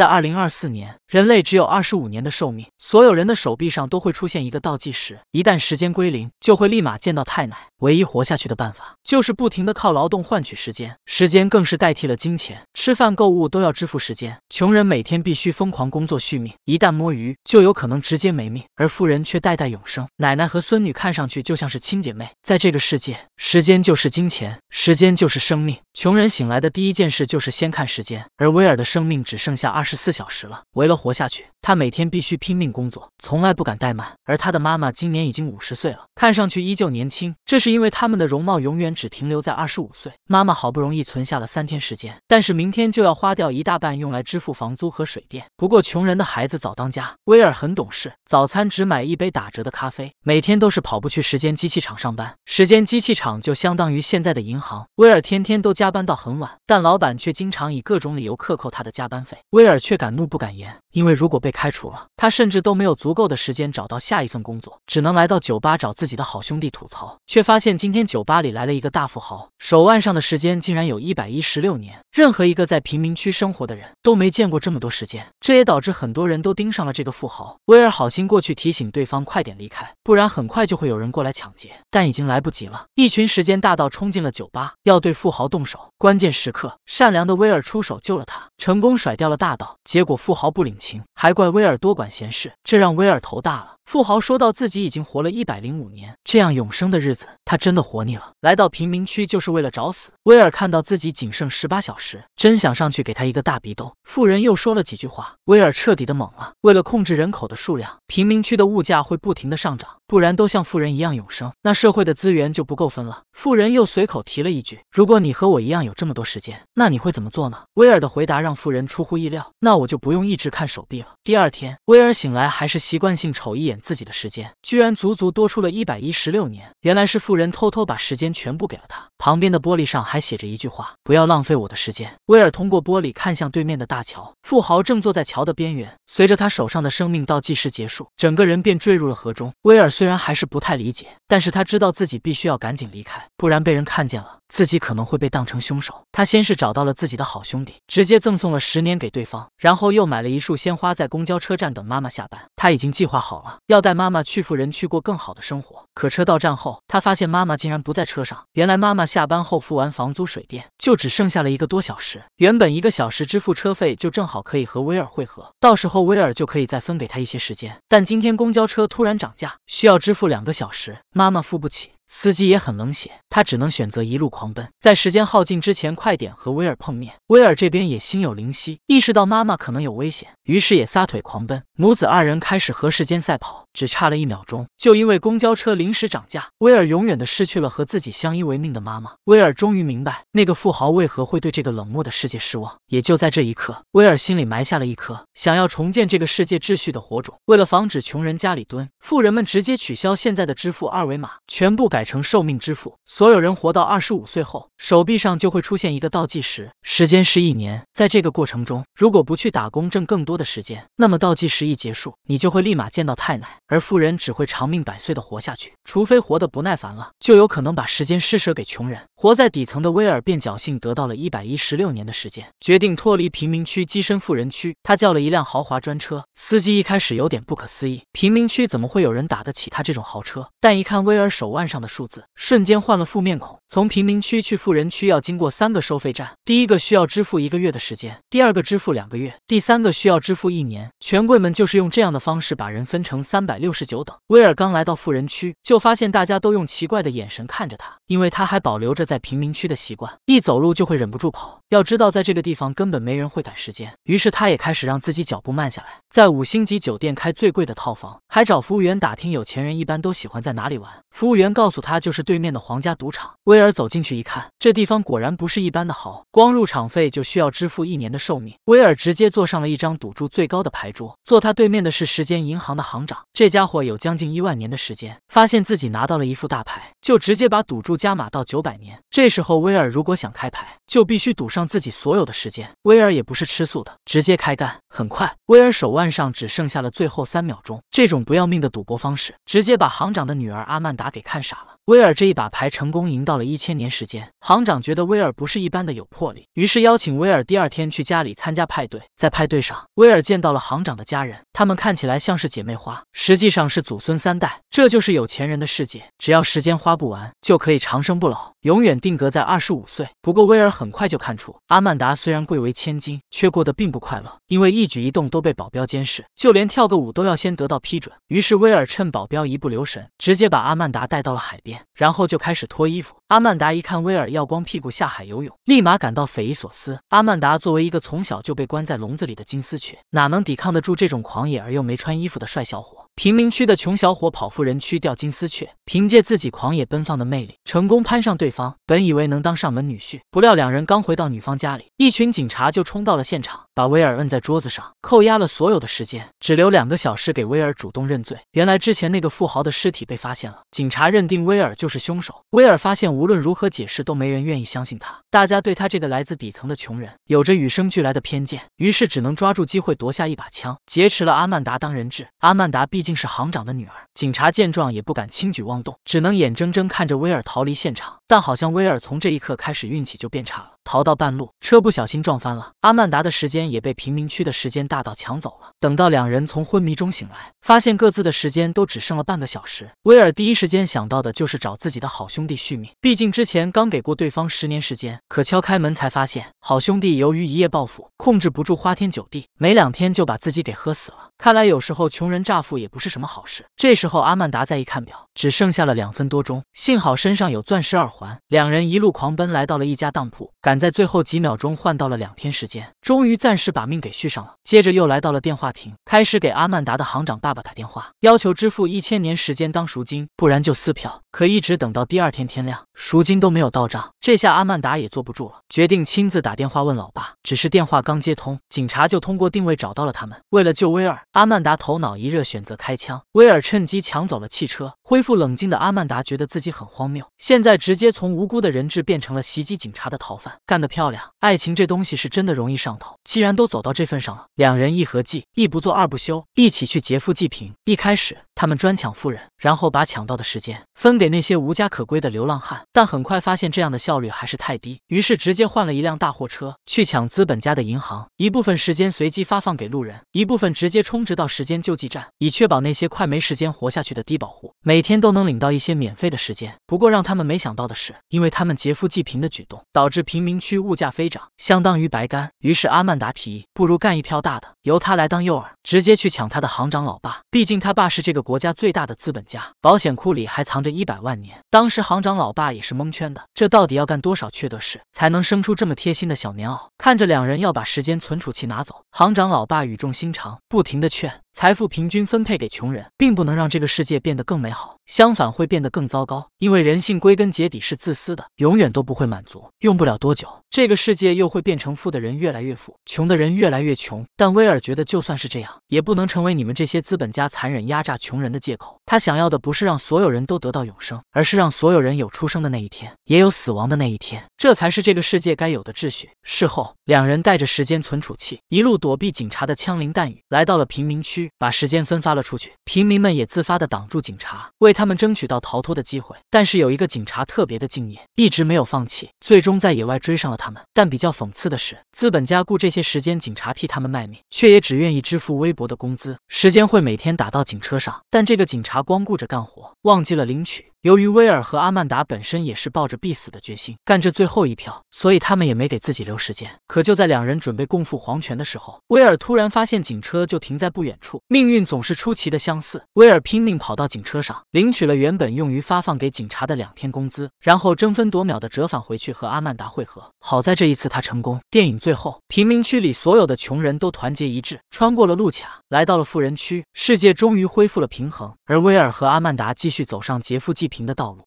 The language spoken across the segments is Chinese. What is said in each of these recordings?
在二零二四年，人类只有二十五年的寿命，所有人的手臂上都会出现一个倒计时，一旦时间归零，就会立马见到太奶。唯一活下去的办法，就是不停的靠劳动换取时间，时间更是代替了金钱，吃饭、购物都要支付时间。穷人每天必须疯狂工作续命，一旦摸鱼，就有可能直接没命；而富人却代代永生。奶奶和孙女看上去就像是亲姐妹。在这个世界，时间就是金钱，时间就是生命。穷人醒来的第一件事就是先看时间，而威尔的生命只剩下二十。十四小时了，为了活下去，他每天必须拼命工作，从来不敢怠慢。而他的妈妈今年已经五十岁了，看上去依旧年轻，这是因为他们的容貌永远只停留在二十五岁。妈妈好不容易存下了三天时间，但是明天就要花掉一大半用来支付房租和水电。不过穷人的孩子早当家，威尔很懂事，早餐只买一杯打折的咖啡，每天都是跑步去时间机器厂上班。时间机器厂就相当于现在的银行，威尔天天都加班到很晚，但老板却经常以各种理由克扣他的加班费。威尔。却敢怒不敢言，因为如果被开除了，他甚至都没有足够的时间找到下一份工作，只能来到酒吧找自己的好兄弟吐槽。却发现今天酒吧里来了一个大富豪，手腕上的时间竟然有一百一十六年，任何一个在贫民区生活的人都没见过这么多时间，这也导致很多人都盯上了这个富豪。威尔好心过去提醒对方快点离开，不然很快就会有人过来抢劫，但已经来不及了，一群时间大盗冲进了酒吧，要对富豪动手。关键时刻，善良的威尔出手救了他，成功甩掉了大。结果富豪不领情，还怪威尔多管闲事，这让威尔头大了。富豪说到：“自己已经活了一百零五年，这样永生的日子，他真的活腻了。来到贫民区就是为了找死。”威尔看到自己仅剩十八小时，真想上去给他一个大鼻兜。富人又说了几句话，威尔彻底的懵了。为了控制人口的数量，贫民区的物价会不停的上涨，不然都像富人一样永生，那社会的资源就不够分了。富人又随口提了一句：“如果你和我一样有这么多时间，那你会怎么做呢？”威尔的回答让富人出乎意料：“那我就不用一直看手臂了。”第二天，威尔醒来还是习惯性瞅一眼。自己的时间居然足足多出了一百一十六年，原来是富人偷偷把时间全部给了他。旁边的玻璃上还写着一句话：“不要浪费我的时间。”威尔通过玻璃看向对面的大桥，富豪正坐在桥的边缘，随着他手上的生命倒计时结束，整个人便坠入了河中。威尔虽然还是不太理解，但是他知道自己必须要赶紧离开，不然被人看见了。自己可能会被当成凶手。他先是找到了自己的好兄弟，直接赠送了十年给对方，然后又买了一束鲜花，在公交车站等妈妈下班。他已经计划好了，要带妈妈去富人区过更好的生活。可车到站后，他发现妈妈竟然不在车上。原来妈妈下班后付完房租水电，就只剩下了一个多小时。原本一个小时支付车费就正好可以和威尔汇合，到时候威尔就可以再分给他一些时间。但今天公交车突然涨价，需要支付两个小时，妈妈付不起。司机也很冷血，他只能选择一路狂奔，在时间耗尽之前，快点和威尔碰面。威尔这边也心有灵犀，意识到妈妈可能有危险，于是也撒腿狂奔。母子二人开始和时间赛跑。只差了一秒钟，就因为公交车临时涨价，威尔永远的失去了和自己相依为命的妈妈。威尔终于明白，那个富豪为何会对这个冷漠的世界失望。也就在这一刻，威尔心里埋下了一颗想要重建这个世界秩序的火种。为了防止穷人家里蹲，富人们直接取消现在的支付二维码，全部改成寿命支付。所有人活到二十五岁后，手臂上就会出现一个倒计时，时间是一年。在这个过程中，如果不去打工挣更多的时间，那么倒计时一结束，你就会立马见到太奶。而富人只会长命百岁的活下去，除非活得不耐烦了，就有可能把时间施舍给穷人。活在底层的威尔便侥幸得到了一百一十六年的时间，决定脱离贫民区，跻身富人区。他叫了一辆豪华专车，司机一开始有点不可思议，贫民区怎么会有人打得起他这种豪车？但一看威尔手腕上的数字，瞬间换了副面孔。从贫民区去富人区要经过三个收费站，第一个需要支付一个月的时间，第二个支付两个月，第三个需要支付一年。权贵们就是用这样的方式把人分成三百。六十九等。威尔刚来到富人区，就发现大家都用奇怪的眼神看着他，因为他还保留着在贫民区的习惯，一走路就会忍不住跑。要知道，在这个地方根本没人会赶时间，于是他也开始让自己脚步慢下来。在五星级酒店开最贵的套房，还找服务员打听有钱人一般都喜欢在哪里玩。服务员告诉他，就是对面的皇家赌场。威尔走进去一看，这地方果然不是一般的好，光入场费就需要支付一年的寿命。威尔直接坐上了一张赌注最高的牌桌，坐他对面的是时间银行的行长。这。家伙有将近一万年的时间，发现自己拿到了一副大牌，就直接把赌注加码到九百年。这时候威尔如果想开牌，就必须赌上自己所有的时间。威尔也不是吃素的，直接开干。很快，威尔手腕上只剩下了最后三秒钟。这种不要命的赌博方式，直接把行长的女儿阿曼达给看傻了。威尔这一把牌成功赢到了一千年时间。行长觉得威尔不是一般的有魄力，于是邀请威尔第二天去家里参加派对。在派对上，威尔见到了行长的家人，他们看起来像是姐妹花，实际上是祖孙三代。这就是有钱人的世界，只要时间花不完，就可以长生不老，永远定格在二十五岁。不过威尔很快就看出，阿曼达虽然贵为千金，却过得并不快乐，因为一举一动都被保镖监视，就连跳个舞都要先得到批准。于是威尔趁保镖一不留神，直接把阿曼达带到了海边。然后就开始脱衣服。阿曼达一看威尔要光屁股下海游泳，立马感到匪夷所思。阿曼达作为一个从小就被关在笼子里的金丝雀，哪能抵抗得住这种狂野而又没穿衣服的帅小伙？贫民区的穷小伙跑富人区钓金丝雀，凭借自己狂野奔放的魅力，成功攀上对方。本以为能当上门女婿，不料两人刚回到女方家里，一群警察就冲到了现场，把威尔摁在桌子上，扣押了所有的时间，只留两个小时给威尔主动认罪。原来之前那个富豪的尸体被发现了，警察认定威尔就是凶手。威尔发现。无论如何解释，都没人愿意相信他。大家对他这个来自底层的穷人有着与生俱来的偏见，于是只能抓住机会夺下一把枪，劫持了阿曼达当人质。阿曼达毕竟是行长的女儿，警察见状也不敢轻举妄动，只能眼睁睁看着威尔逃离现场。但好像威尔从这一刻开始运气就变差了。逃到半路，车不小心撞翻了，阿曼达的时间也被贫民区的时间大盗抢走了。等到两人从昏迷中醒来，发现各自的时间都只剩了半个小时。威尔第一时间想到的就是找自己的好兄弟续命，毕竟之前刚给过对方十年时间。可敲开门才发现，好兄弟由于一夜暴富，控制不住花天酒地，没两天就把自己给喝死了。看来有时候穷人乍富也不是什么好事。这时候阿曼达再一看表，只剩下了两分多钟。幸好身上有钻石耳环，两人一路狂奔来到了一家当铺，赶在最后几秒钟换到了两天时间，终于暂时把命给续上了。接着又来到了电话亭，开始给阿曼达的行长爸爸打电话，要求支付一千年时间当赎金，不然就撕票。可一直等到第二天天亮，赎金都没有到账。这下阿曼达也坐不住了，决定亲自打电话问老爸。只是电话刚接通，警察就通过定位找到了他们。为了救威尔。阿曼达头脑一热，选择开枪。威尔趁机抢走了汽车。恢复冷静的阿曼达觉得自己很荒谬，现在直接从无辜的人质变成了袭击警察的逃犯，干得漂亮！爱情这东西是真的容易上头，既然都走到这份上了，两人一合计，一不做二不休，一起去劫富济贫。一开始他们专抢富人，然后把抢到的时间分给那些无家可归的流浪汉，但很快发现这样的效率还是太低，于是直接换了一辆大货车去抢资本家的银行，一部分时间随机发放给路人，一部分直接充值到时间救济站，以确保那些快没时间活下去的低保户每。每天都能领到一些免费的时间，不过让他们没想到的是，因为他们劫富济贫的举动，导致贫民区物价飞涨，相当于白干。于是阿曼达提议，不如干一票大的，由他来当诱饵，直接去抢他的行长老爸。毕竟他爸是这个国家最大的资本家，保险库里还藏着一百万年。当时行长老爸也是蒙圈的，这到底要干多少缺德事，才能生出这么贴心的小棉袄？看着两人要把时间存储器拿走，行长老爸语重心长，不停的劝。财富平均分配给穷人，并不能让这个世界变得更美好，相反会变得更糟糕。因为人性归根结底是自私的，永远都不会满足。用不了多久，这个世界又会变成富的人越来越富，穷的人越来越穷。但威尔觉得，就算是这样，也不能成为你们这些资本家残忍压榨穷人的借口。他想要的不是让所有人都得到永生，而是让所有人有出生的那一天，也有死亡的那一天，这才是这个世界该有的秩序。事后，两人带着时间存储器，一路躲避警察的枪林弹雨，来到了贫民区。把时间分发了出去，平民们也自发的挡住警察，为他们争取到逃脱的机会。但是有一个警察特别的敬业，一直没有放弃，最终在野外追上了他们。但比较讽刺的是，资本家雇这些时间警察替他们卖命，却也只愿意支付微薄的工资。时间会每天打到警车上，但这个警察光顾着干活，忘记了领取。由于威尔和阿曼达本身也是抱着必死的决心干这最后一票，所以他们也没给自己留时间。可就在两人准备共赴黄泉的时候，威尔突然发现警车就停在不远处。命运总是出奇的相似，威尔拼命跑到警车上领取了原本用于发放给警察的两天工资，然后争分夺秒的折返回去和阿曼达汇合。好在这一次他成功。电影最后，贫民区里所有的穷人都团结一致，穿过了路卡，来到了富人区，世界终于恢复了平衡。而威尔和阿曼达继续走上劫富济。平的道路。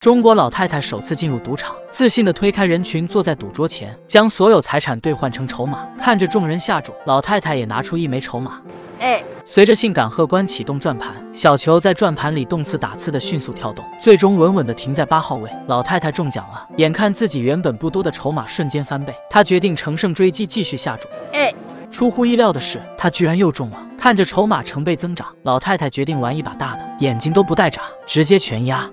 中国老太太首次进入赌场，自信的推开人群，坐在赌桌前，将所有财产兑换成筹码，看着众人下注，老太太也拿出一枚筹码。哎，随着性感荷官启动转盘，小球在转盘里动次打次的迅速跳动，最终稳稳的停在八号位。老太太中奖了，眼看自己原本不多的筹码瞬间翻倍，她决定乘胜追击，继续下注。哎。出乎意料的是，他居然又中了。看着筹码成倍增长，老太太决定玩一把大的，眼睛都不带眨，直接全压。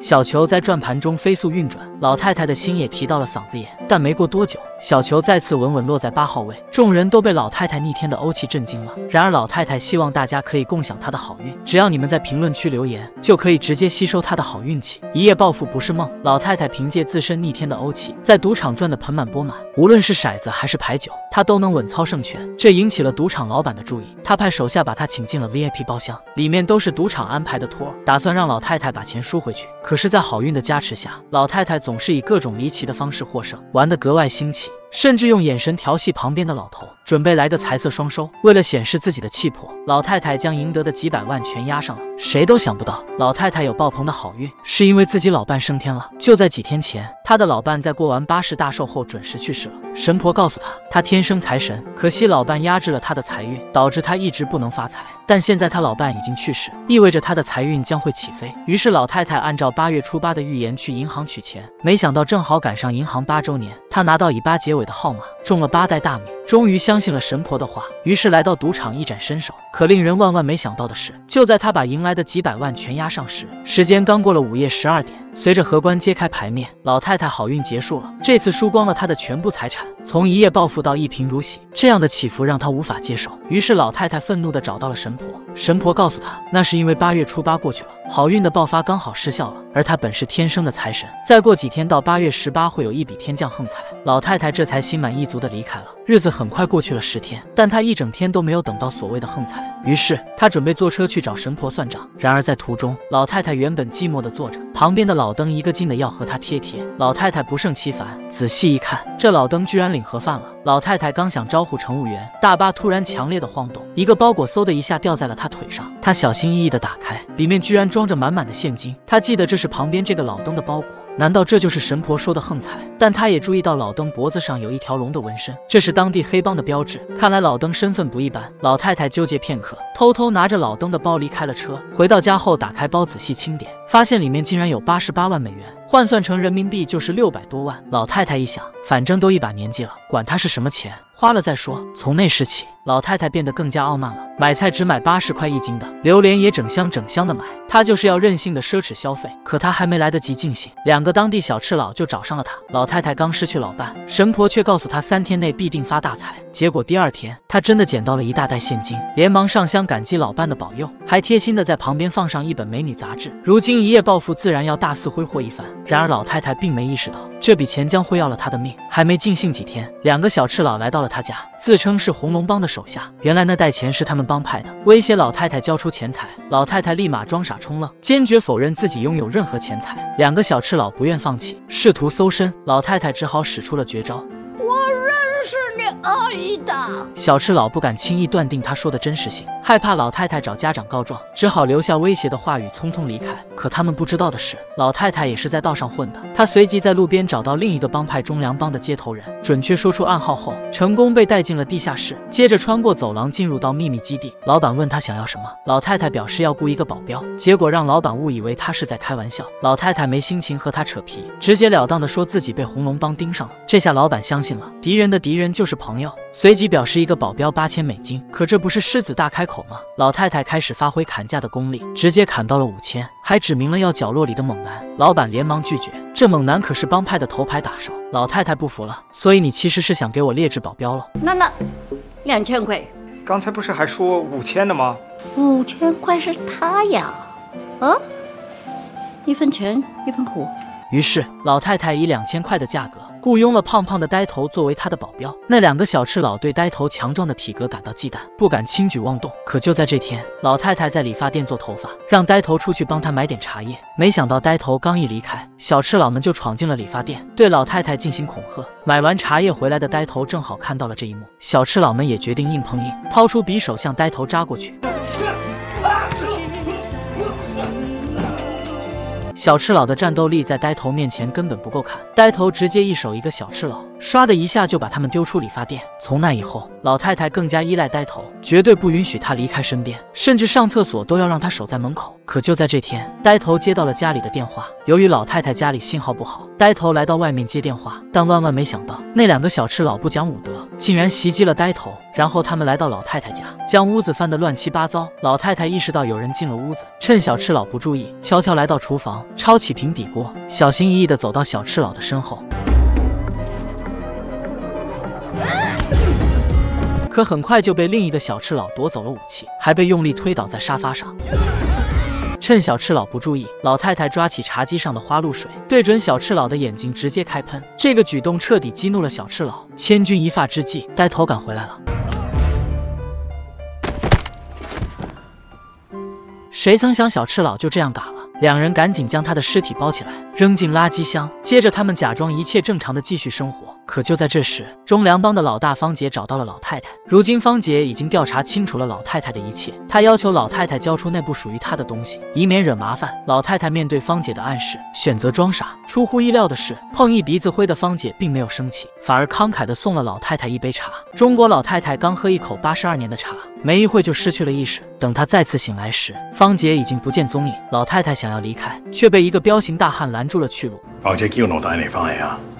小球在转盘中飞速运转。老太太的心也提到了嗓子眼，但没过多久，小球再次稳稳落在八号位，众人都被老太太逆天的欧气震惊了。然而，老太太希望大家可以共享她的好运，只要你们在评论区留言，就可以直接吸收她的好运气，一夜暴富不是梦。老太太凭借自身逆天的欧气，在赌场赚得盆满钵满，无论是骰子还是牌九，她都能稳操胜券，这引起了赌场老板的注意，他派手下把她请进了 VIP 包厢，里面都是赌场安排的托，打算让老太太把钱输回去。可是，在好运的加持下，老太太总。总是以各种离奇的方式获胜，玩的格外兴起，甚至用眼神调戏旁边的老头，准备来个财色双收。为了显示自己的气魄，老太太将赢得的几百万全押上了。谁都想不到，老太太有爆棚的好运，是因为自己老伴升天了。就在几天前，她的老伴在过完八十大寿后准时去世了。神婆告诉她，她天生财神，可惜老伴压制了他的财运，导致他一直不能发财。但现在他老伴已经去世，意味着他的财运将会起飞。于是老太太按照八月初八的预言去银行取钱，没想到正好赶上银行八周年，她拿到以八结尾的号码，中了八袋大米，终于相信了神婆的话，于是来到赌场一展身手。可令人万万没想到的是，就在他把赢来的几百万全押上时，时间刚过了午夜十二点。随着荷官揭开牌面，老太太好运结束了。这次输光了她的全部财产，从一夜暴富到一贫如洗，这样的起伏让她无法接受。于是，老太太愤怒地找到了神婆。神婆告诉他，那是因为八月初八过去了，好运的爆发刚好失效了。而他本是天生的财神，再过几天到八月十八会有一笔天降横财。老太太这才心满意足的离开了。日子很快过去了十天，但她一整天都没有等到所谓的横财。于是她准备坐车去找神婆算账。然而在途中，老太太原本寂寞的坐着，旁边的老登一个劲的要和她贴贴，老太太不胜其烦。仔细一看，这老登居然领盒饭了。老太太刚想招呼乘务员，大巴突然强烈的晃动，一个包裹嗖的一下掉在了她腿上。她小心翼翼的打开，里面居然装着满满的现金。她记得这是旁边这个老登的包裹。难道这就是神婆说的横财？但她也注意到老登脖子上有一条龙的纹身，这是当地黑帮的标志。看来老登身份不一般。老太太纠结片刻，偷偷拿着老登的包离开了车。回到家后，打开包仔细清点，发现里面竟然有八十八万美元，换算成人民币就是六百多万。老太太一想，反正都一把年纪了，管他是什么钱，花了再说。从那时起。老太太变得更加傲慢了，买菜只买八十块一斤的榴莲，也整箱整箱的买，她就是要任性的奢侈消费。可她还没来得及尽兴，两个当地小赤佬就找上了她。老太太刚失去老伴，神婆却告诉她三天内必定发大财。结果第二天，她真的捡到了一大袋现金，连忙上香感激老伴的保佑，还贴心的在旁边放上一本美女杂志。如今一夜暴富，自然要大肆挥霍一番。然而老太太并没意识到这笔钱将会要了他的命，还没尽兴几天，两个小赤佬来到了他家，自称是红龙帮的。手下原来那袋钱是他们帮派的，威胁老太太交出钱财。老太太立马装傻充愣，坚决否认自己拥有任何钱财。两个小赤佬不愿放弃，试图搜身，老太太只好使出了绝招。阿小赤佬不敢轻易断定他说的真实性，害怕老太太找家长告状，只好留下威胁的话语，匆匆离开。可他们不知道的是，老太太也是在道上混的。他随即在路边找到另一个帮派中粮帮的接头人，准确说出暗号后，成功被带进了地下室，接着穿过走廊进入到秘密基地。老板问他想要什么，老太太表示要雇一个保镖，结果让老板误以为他是在开玩笑。老太太没心情和他扯皮，直截了当的说自己被红龙帮盯上了。这下老板相信了，敌人的敌人就是朋。朋友随即表示，一个保镖八千美金，可这不是狮子大开口吗？老太太开始发挥砍价的功力，直接砍到了五千，还指明了要角落里的猛男。老板连忙拒绝，这猛男可是帮派的头牌打手。老太太不服了，所以你其实是想给我劣质保镖了？那那两千块，刚才不是还说五千的吗？五千块是他呀，啊，一分钱一分货。于是老太太以两千块的价格。雇佣了胖胖的呆头作为他的保镖，那两个小赤佬对呆头强壮的体格感到忌惮，不敢轻举妄动。可就在这天，老太太在理发店做头发，让呆头出去帮她买点茶叶。没想到，呆头刚一离开，小赤佬们就闯进了理发店，对老太太进行恐吓。买完茶叶回来的呆头正好看到了这一幕，小赤佬们也决定硬碰硬，掏出匕首向呆头扎过去。小赤佬的战斗力在呆头面前根本不够看，呆头直接一手一个小赤佬。唰的一下就把他们丢出理发店。从那以后，老太太更加依赖呆头，绝对不允许他离开身边，甚至上厕所都要让他守在门口。可就在这天，呆头接到了家里的电话。由于老太太家里信号不好，呆头来到外面接电话。但万万没想到，那两个小赤佬不讲武德，竟然袭击了呆头。然后他们来到老太太家，将屋子翻得乱七八糟。老太太意识到有人进了屋子，趁小赤佬不注意，悄悄来到厨房，抄起平底锅，小心翼翼的走到小赤佬的身后。可很快就被另一个小赤佬夺走了武器，还被用力推倒在沙发上。趁小赤佬不注意，老太太抓起茶几上的花露水，对准小赤佬的眼睛直接开喷。这个举动彻底激怒了小赤佬。千钧一发之际，呆头赶回来了。谁曾想小赤佬就这样打了。两人赶紧将他的尸体包起来，扔进垃圾箱。接着他们假装一切正常的继续生活。可就在这时，中粮帮的老大方姐找到了老太太。如今，方姐已经调查清楚了老太太的一切，她要求老太太交出那部属于她的东西，以免惹麻烦。老太太面对方姐的暗示，选择装傻。出乎意料的是，碰一鼻子灰的方姐并没有生气，反而慷慨的送了老太太一杯茶。中国老太太刚喝一口八十二年的茶，没一会就失去了意识。等她再次醒来时，方姐已经不见踪影。老太太想要离开，却被一个彪形大汉拦住了去路。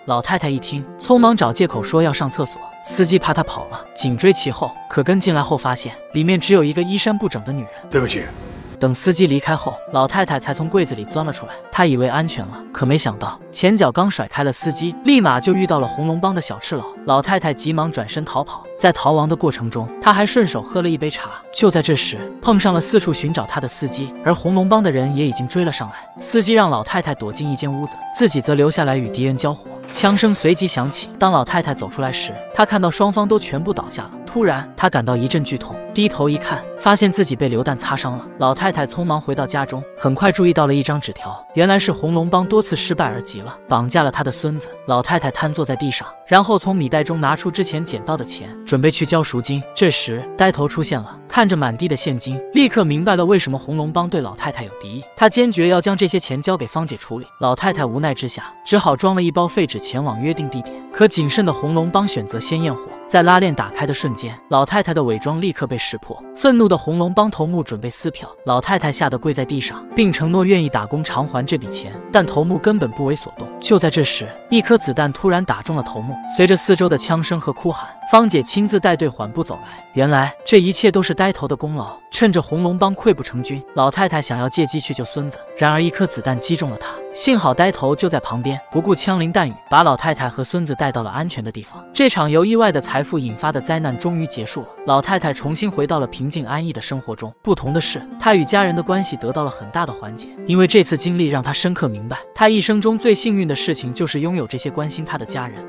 老太太一听，匆忙找借口说要上厕所。司机怕她跑了，紧追其后。可跟进来后，发现里面只有一个衣衫不整的女人。对不起。等司机离开后，老太太才从柜子里钻了出来。她以为安全了，可没想到前脚刚甩开了司机，立马就遇到了红龙帮的小赤佬。老太太急忙转身逃跑，在逃亡的过程中，她还顺手喝了一杯茶。就在这时，碰上了四处寻找她的司机，而红龙帮的人也已经追了上来。司机让老太太躲进一间屋子，自己则留下来与敌人交火。枪声随即响起。当老太太走出来时，她看到双方都全部倒下了。突然，他感到一阵剧痛，低头一看，发现自己被流弹擦伤了。老太太匆忙回到家中，很快注意到了一张纸条，原来是红龙帮多次失败而急了，绑架了他的孙子。老太太瘫坐在地上，然后从米袋中拿出之前捡到的钱，准备去交赎金。这时，呆头出现了，看着满地的现金，立刻明白了为什么红龙帮对老太太有敌意。他坚决要将这些钱交给芳姐处理。老太太无奈之下，只好装了一包废纸前往约定地点。可谨慎的红龙帮选择先验货。在拉链打开的瞬间，老太太的伪装立刻被识破，愤怒的红龙帮头目准备撕票，老太太吓得跪在地上，并承诺愿意打工偿还这笔钱，但头目根本不为所动。就在这时，一颗子弹突然打中了头目，随着四周的枪声和哭喊。芳姐亲自带队，缓步走来。原来这一切都是呆头的功劳。趁着红龙帮溃不成军，老太太想要借机去救孙子。然而一颗子弹击中了她，幸好呆头就在旁边，不顾枪林弹雨，把老太太和孙子带到了安全的地方。这场由意外的财富引发的灾难终于结束了。老太太重新回到了平静安逸的生活中。不同的是，她与家人的关系得到了很大的缓解，因为这次经历让她深刻明白，她一生中最幸运的事情就是拥有这些关心她的家人。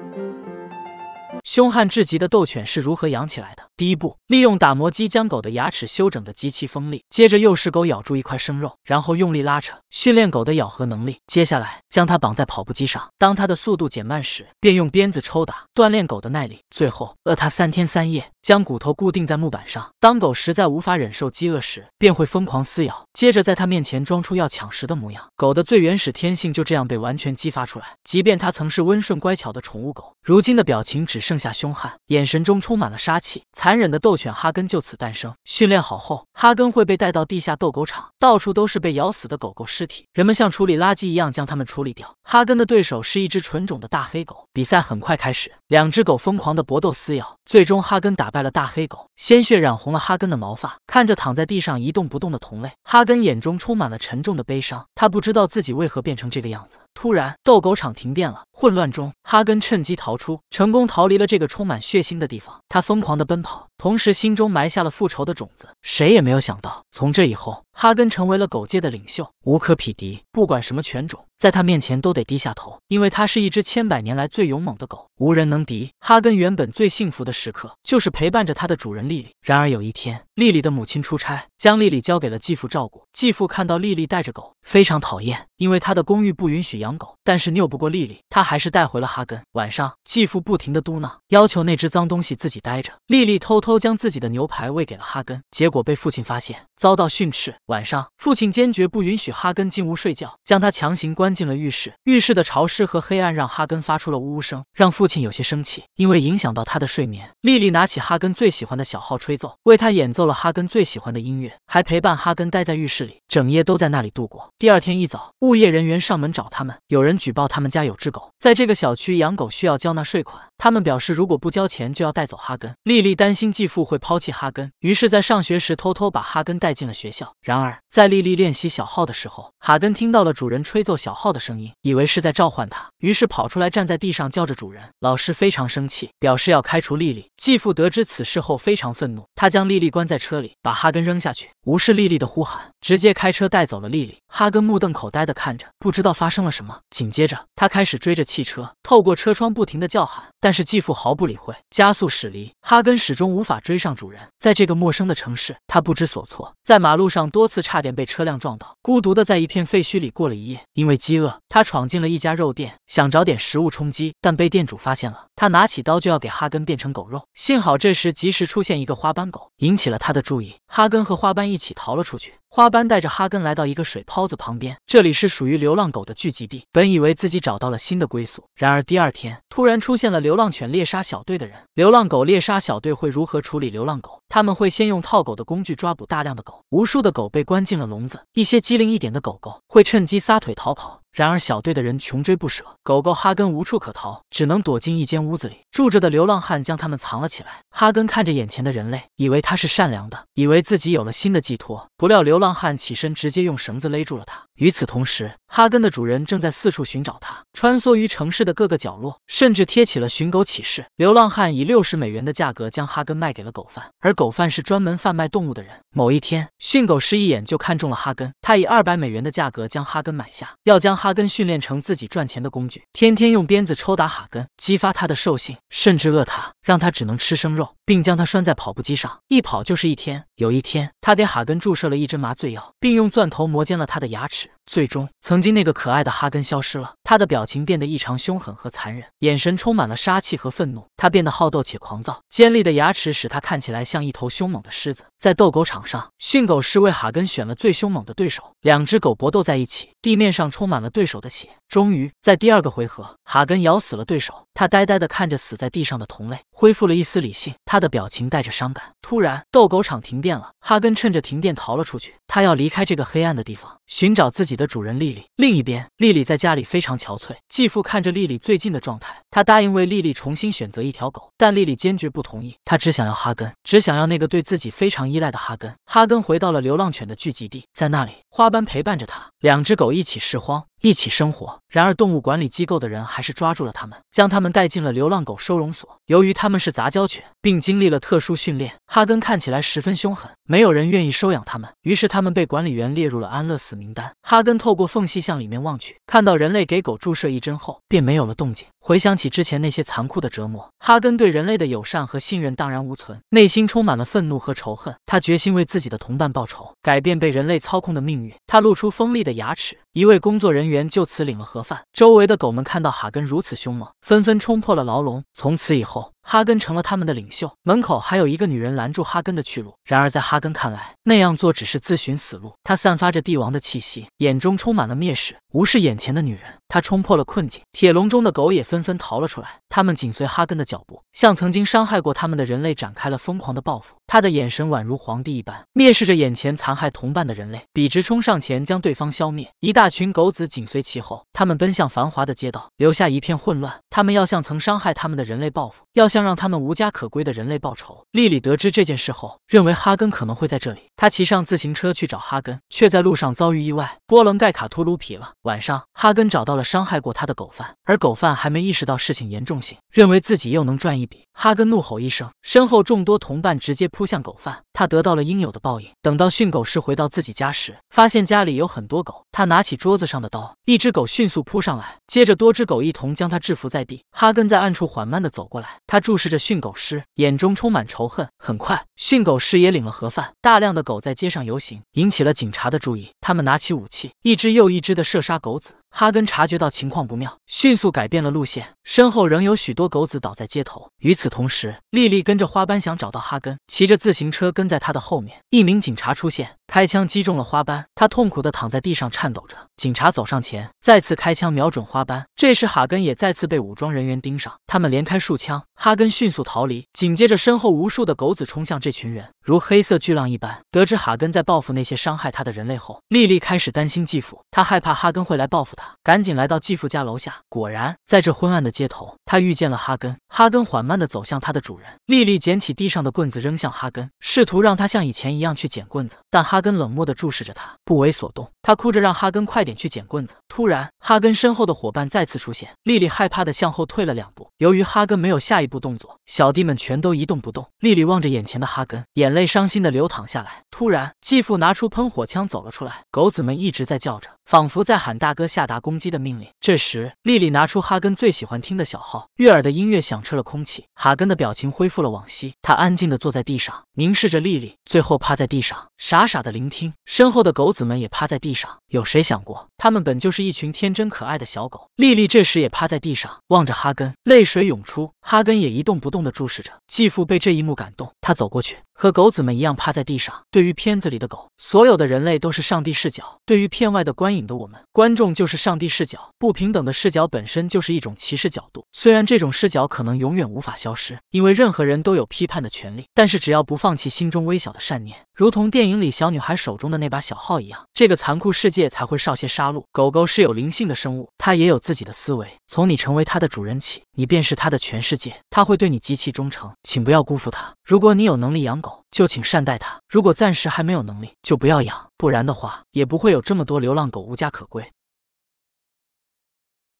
凶悍至极的斗犬是如何养起来的？第一步，利用打磨机将狗的牙齿修整的极其锋利，接着诱使狗咬住一块生肉，然后用力拉扯，训练狗的咬合能力。接下来将它绑在跑步机上，当它的速度减慢时，便用鞭子抽打，锻炼狗的耐力。最后饿它三天三夜，将骨头固定在木板上。当狗实在无法忍受饥饿时，便会疯狂撕咬。接着在它面前装出要抢食的模样，狗的最原始天性就这样被完全激发出来。即便它曾是温顺乖巧的宠物狗，如今的表情只剩下凶悍，眼神中充满了杀气。残忍的斗犬哈根就此诞生。训练好后，哈根会被带到地下斗狗场，到处都是被咬死的狗狗尸体，人们像处理垃圾一样将它们处理掉。哈根的对手是一只纯种的大黑狗，比赛很快开始，两只狗疯狂的搏斗撕咬，最终哈根打败了大黑狗。鲜血染红了哈根的毛发，看着躺在地上一动不动的同类，哈根眼中充满了沉重的悲伤。他不知道自己为何变成这个样子。突然，斗狗场停电了，混乱中，哈根趁机逃出，成功逃离了这个充满血腥的地方。他疯狂的奔跑，同时心中埋下了复仇的种子。谁也没有想到，从这以后。哈根成为了狗界的领袖，无可匹敌。不管什么犬种，在他面前都得低下头，因为他是一只千百年来最勇猛的狗，无人能敌。哈根原本最幸福的时刻就是陪伴着他的主人莉莉。然而有一天，莉莉的母亲出差。将丽丽交给了继父照顾。继父看到丽丽带着狗，非常讨厌，因为他的公寓不允许养狗。但是拗不过丽丽，他还是带回了哈根。晚上，继父不停的嘟囔，要求那只脏东西自己待着。丽丽偷偷将自己的牛排喂给了哈根，结果被父亲发现，遭到训斥。晚上，父亲坚决不允许哈根进屋睡觉，将他强行关进了浴室。浴室的潮湿和黑暗让哈根发出了呜呜声，让父亲有些生气，因为影响到他的睡眠。丽丽拿起哈根最喜欢的小号吹奏，为他演奏了哈根最喜欢的音乐。还陪伴哈根待在浴室里，整夜都在那里度过。第二天一早，物业人员上门找他们，有人举报他们家有只狗，在这个小区养狗需要交纳税款。他们表示，如果不交钱，就要带走哈根。丽丽担心继父会抛弃哈根，于是，在上学时偷偷把哈根带进了学校。然而，在丽丽练习小号的时候，哈根听到了主人吹奏小号的声音，以为是在召唤他，于是跑出来站在地上叫着主人。老师非常生气，表示要开除丽丽。继父得知此事后非常愤怒，他将丽丽关在车里，把哈根扔下去，无视丽丽的呼喊，直接开车带走了丽丽。哈根目瞪口呆地看着，不知道发生了什么。紧接着，他开始追着汽车，透过车窗不停地叫喊。但是继父毫不理会，加速驶离。哈根始终无法追上主人，在这个陌生的城市，他不知所措，在马路上多次差点被车辆撞倒，孤独的在一片废墟里过了一夜。因为饥饿，他闯进了一家肉店，想找点食物充饥，但被店主发现了。他拿起刀就要给哈根变成狗肉，幸好这时及时出现一个花斑狗，引起了他的注意。哈根和花斑一起逃了出去。花斑带着哈根来到一个水泡子旁边，这里是属于流浪狗的聚集地。本以为自己找到了新的归宿，然而第二天突然出现了流浪犬猎杀小队的人。流浪狗猎杀小队会如何处理流浪狗？他们会先用套狗的工具抓捕大量的狗，无数的狗被关进了笼子。一些机灵一点的狗狗会趁机撒腿逃跑。然而，小队的人穷追不舍，狗狗哈根无处可逃，只能躲进一间屋子里。住着的流浪汉将他们藏了起来。哈根看着眼前的人类，以为他是善良的，以为自己有了新的寄托。不料，流浪汉起身，直接用绳子勒住了他。与此同时，哈根的主人正在四处寻找它，穿梭于城市的各个角落，甚至贴起了寻狗启事。流浪汉以六十美元的价格将哈根卖给了狗贩，而狗贩是专门贩卖动物的人。某一天，训狗师一眼就看中了哈根，他以二百美元的价格将哈根买下，要将哈根训练成自己赚钱的工具。天天用鞭子抽打哈根，激发他的兽性，甚至饿他，让他只能吃生肉，并将他拴在跑步机上，一跑就是一天。有一天，他给哈根注射了一针麻醉药，并用钻头磨尖了他的牙齿。дальше. 最终，曾经那个可爱的哈根消失了。他的表情变得异常凶狠和残忍，眼神充满了杀气和愤怒。他变得好斗且狂躁，尖利的牙齿使他看起来像一头凶猛的狮子。在斗狗场上，训狗师为哈根选了最凶猛的对手。两只狗搏斗在一起，地面上充满了对手的血。终于，在第二个回合，哈根咬死了对手。他呆呆地看着死在地上的同类，恢复了一丝理性。他的表情带着伤感。突然，斗狗场停电了。哈根趁着停电逃了出去。他要离开这个黑暗的地方，寻找自己。的主人丽丽。另一边，丽丽在家里非常憔悴。继父看着丽丽最近的状态，他答应为丽丽重新选择一条狗，但丽丽坚决不同意。他只想要哈根，只想要那个对自己非常依赖的哈根。哈根回到了流浪犬的聚集地，在那里，花斑陪伴着他，两只狗一起拾荒。一起生活，然而动物管理机构的人还是抓住了他们，将他们带进了流浪狗收容所。由于他们是杂交犬，并经历了特殊训练，哈根看起来十分凶狠，没有人愿意收养他们。于是他们被管理员列入了安乐死名单。哈根透过缝隙向里面望去，看到人类给狗注射一针后，便没有了动静。回想起之前那些残酷的折磨，哈根对人类的友善和信任荡然无存，内心充满了愤怒和仇恨。他决心为自己的同伴报仇，改变被人类操控的命运。他露出锋利的牙齿，一位工作人员就此领了盒饭。周围的狗们看到哈根如此凶猛，纷纷冲破了牢笼。从此以后。哈根成了他们的领袖，门口还有一个女人拦住哈根的去路。然而在哈根看来，那样做只是自寻死路。他散发着帝王的气息，眼中充满了蔑视，无视眼前的女人。他冲破了困境，铁笼中的狗也纷纷逃了出来。他们紧随哈根的脚步，向曾经伤害过他们的人类展开了疯狂的报复。他的眼神宛如皇帝一般，蔑视着眼前残害同伴的人类，笔直冲上前将对方消灭。一大群狗子紧随其后，他们奔向繁华的街道，留下一片混乱。他们要向曾伤害他们的人类报复，要。将让他们无家可归的人类报仇。莉莉得知这件事后，认为哈根可能会在这里。她骑上自行车去找哈根，却在路上遭遇意外，波棱盖卡秃噜皮了。晚上，哈根找到了伤害过他的狗贩，而狗贩还没意识到事情严重性，认为自己又能赚一笔。哈根怒吼一声，身后众多同伴直接扑向狗贩，他得到了应有的报应。等到训狗师回到自己家时，发现家里有很多狗。他拿起桌子上的刀，一只狗迅速扑上来，接着多只狗一同将他制服在地。哈根在暗处缓慢地走过来，他。注视着训狗师，眼中充满仇恨。很快，训狗师也领了盒饭。大量的狗在街上游行，引起了警察的注意。他们拿起武器，一只又一只的射杀狗子。哈根察觉到情况不妙，迅速改变了路线。身后仍有许多狗子倒在街头。与此同时，丽丽跟着花斑想找到哈根，骑着自行车跟在他的后面。一名警察出现，开枪击中了花斑，他痛苦地躺在地上，颤抖着。警察走上前，再次开枪瞄准花斑。这时，哈根也再次被武装人员盯上，他们连开数枪，哈根迅速逃离。紧接着，身后无数的狗子冲向这群人，如黑色巨浪一般。得知哈根在报复那些伤害他的人类后，丽丽开始担心继父，她害怕哈根会来报复她。赶紧来到继父家楼下，果然，在这昏暗的街头，他遇见了哈根。哈根缓慢地走向他的主人。丽丽捡起地上的棍子，扔向哈根，试图让他像以前一样去捡棍子，但哈根冷漠地注视着他。不为所动，他哭着让哈根快点去捡棍子。突然，哈根身后的伙伴再次出现，丽丽害怕的向后退了两步。由于哈根没有下一步动作，小弟们全都一动不动。丽丽望着眼前的哈根，眼泪伤心的流淌下来。突然，继父拿出喷火枪走了出来，狗子们一直在叫着，仿佛在喊大哥下达攻击的命令。这时，丽丽拿出哈根最喜欢听的小号，悦耳的音乐响彻了空气。哈根的表情恢复了往昔，他安静的坐在地上，凝视着丽丽，最后趴在地上，傻傻的聆听身后的狗。子们也趴在地上，有谁想过，他们本就是一群天真可爱的小狗？丽丽这时也趴在地上，望着哈根，泪水涌出。哈根也一动不动地注视着。继父被这一幕感动，他走过去，和狗子们一样趴在地上。对于片子里的狗，所有的人类都是上帝视角；对于片外的观影的我们，观众就是上帝视角。不平等的视角本身就是一种歧视角度。虽然这种视角可能永远无法消失，因为任何人都有批判的权利，但是只要不放弃心中微小的善念。如同电影里小女孩手中的那把小号一样，这个残酷世界才会少些杀戮。狗狗是有灵性的生物，它也有自己的思维。从你成为它的主人起，你便是它的全世界，它会对你极其忠诚。请不要辜负它。如果你有能力养狗，就请善待它；如果暂时还没有能力，就不要养，不然的话，也不会有这么多流浪狗无家可归。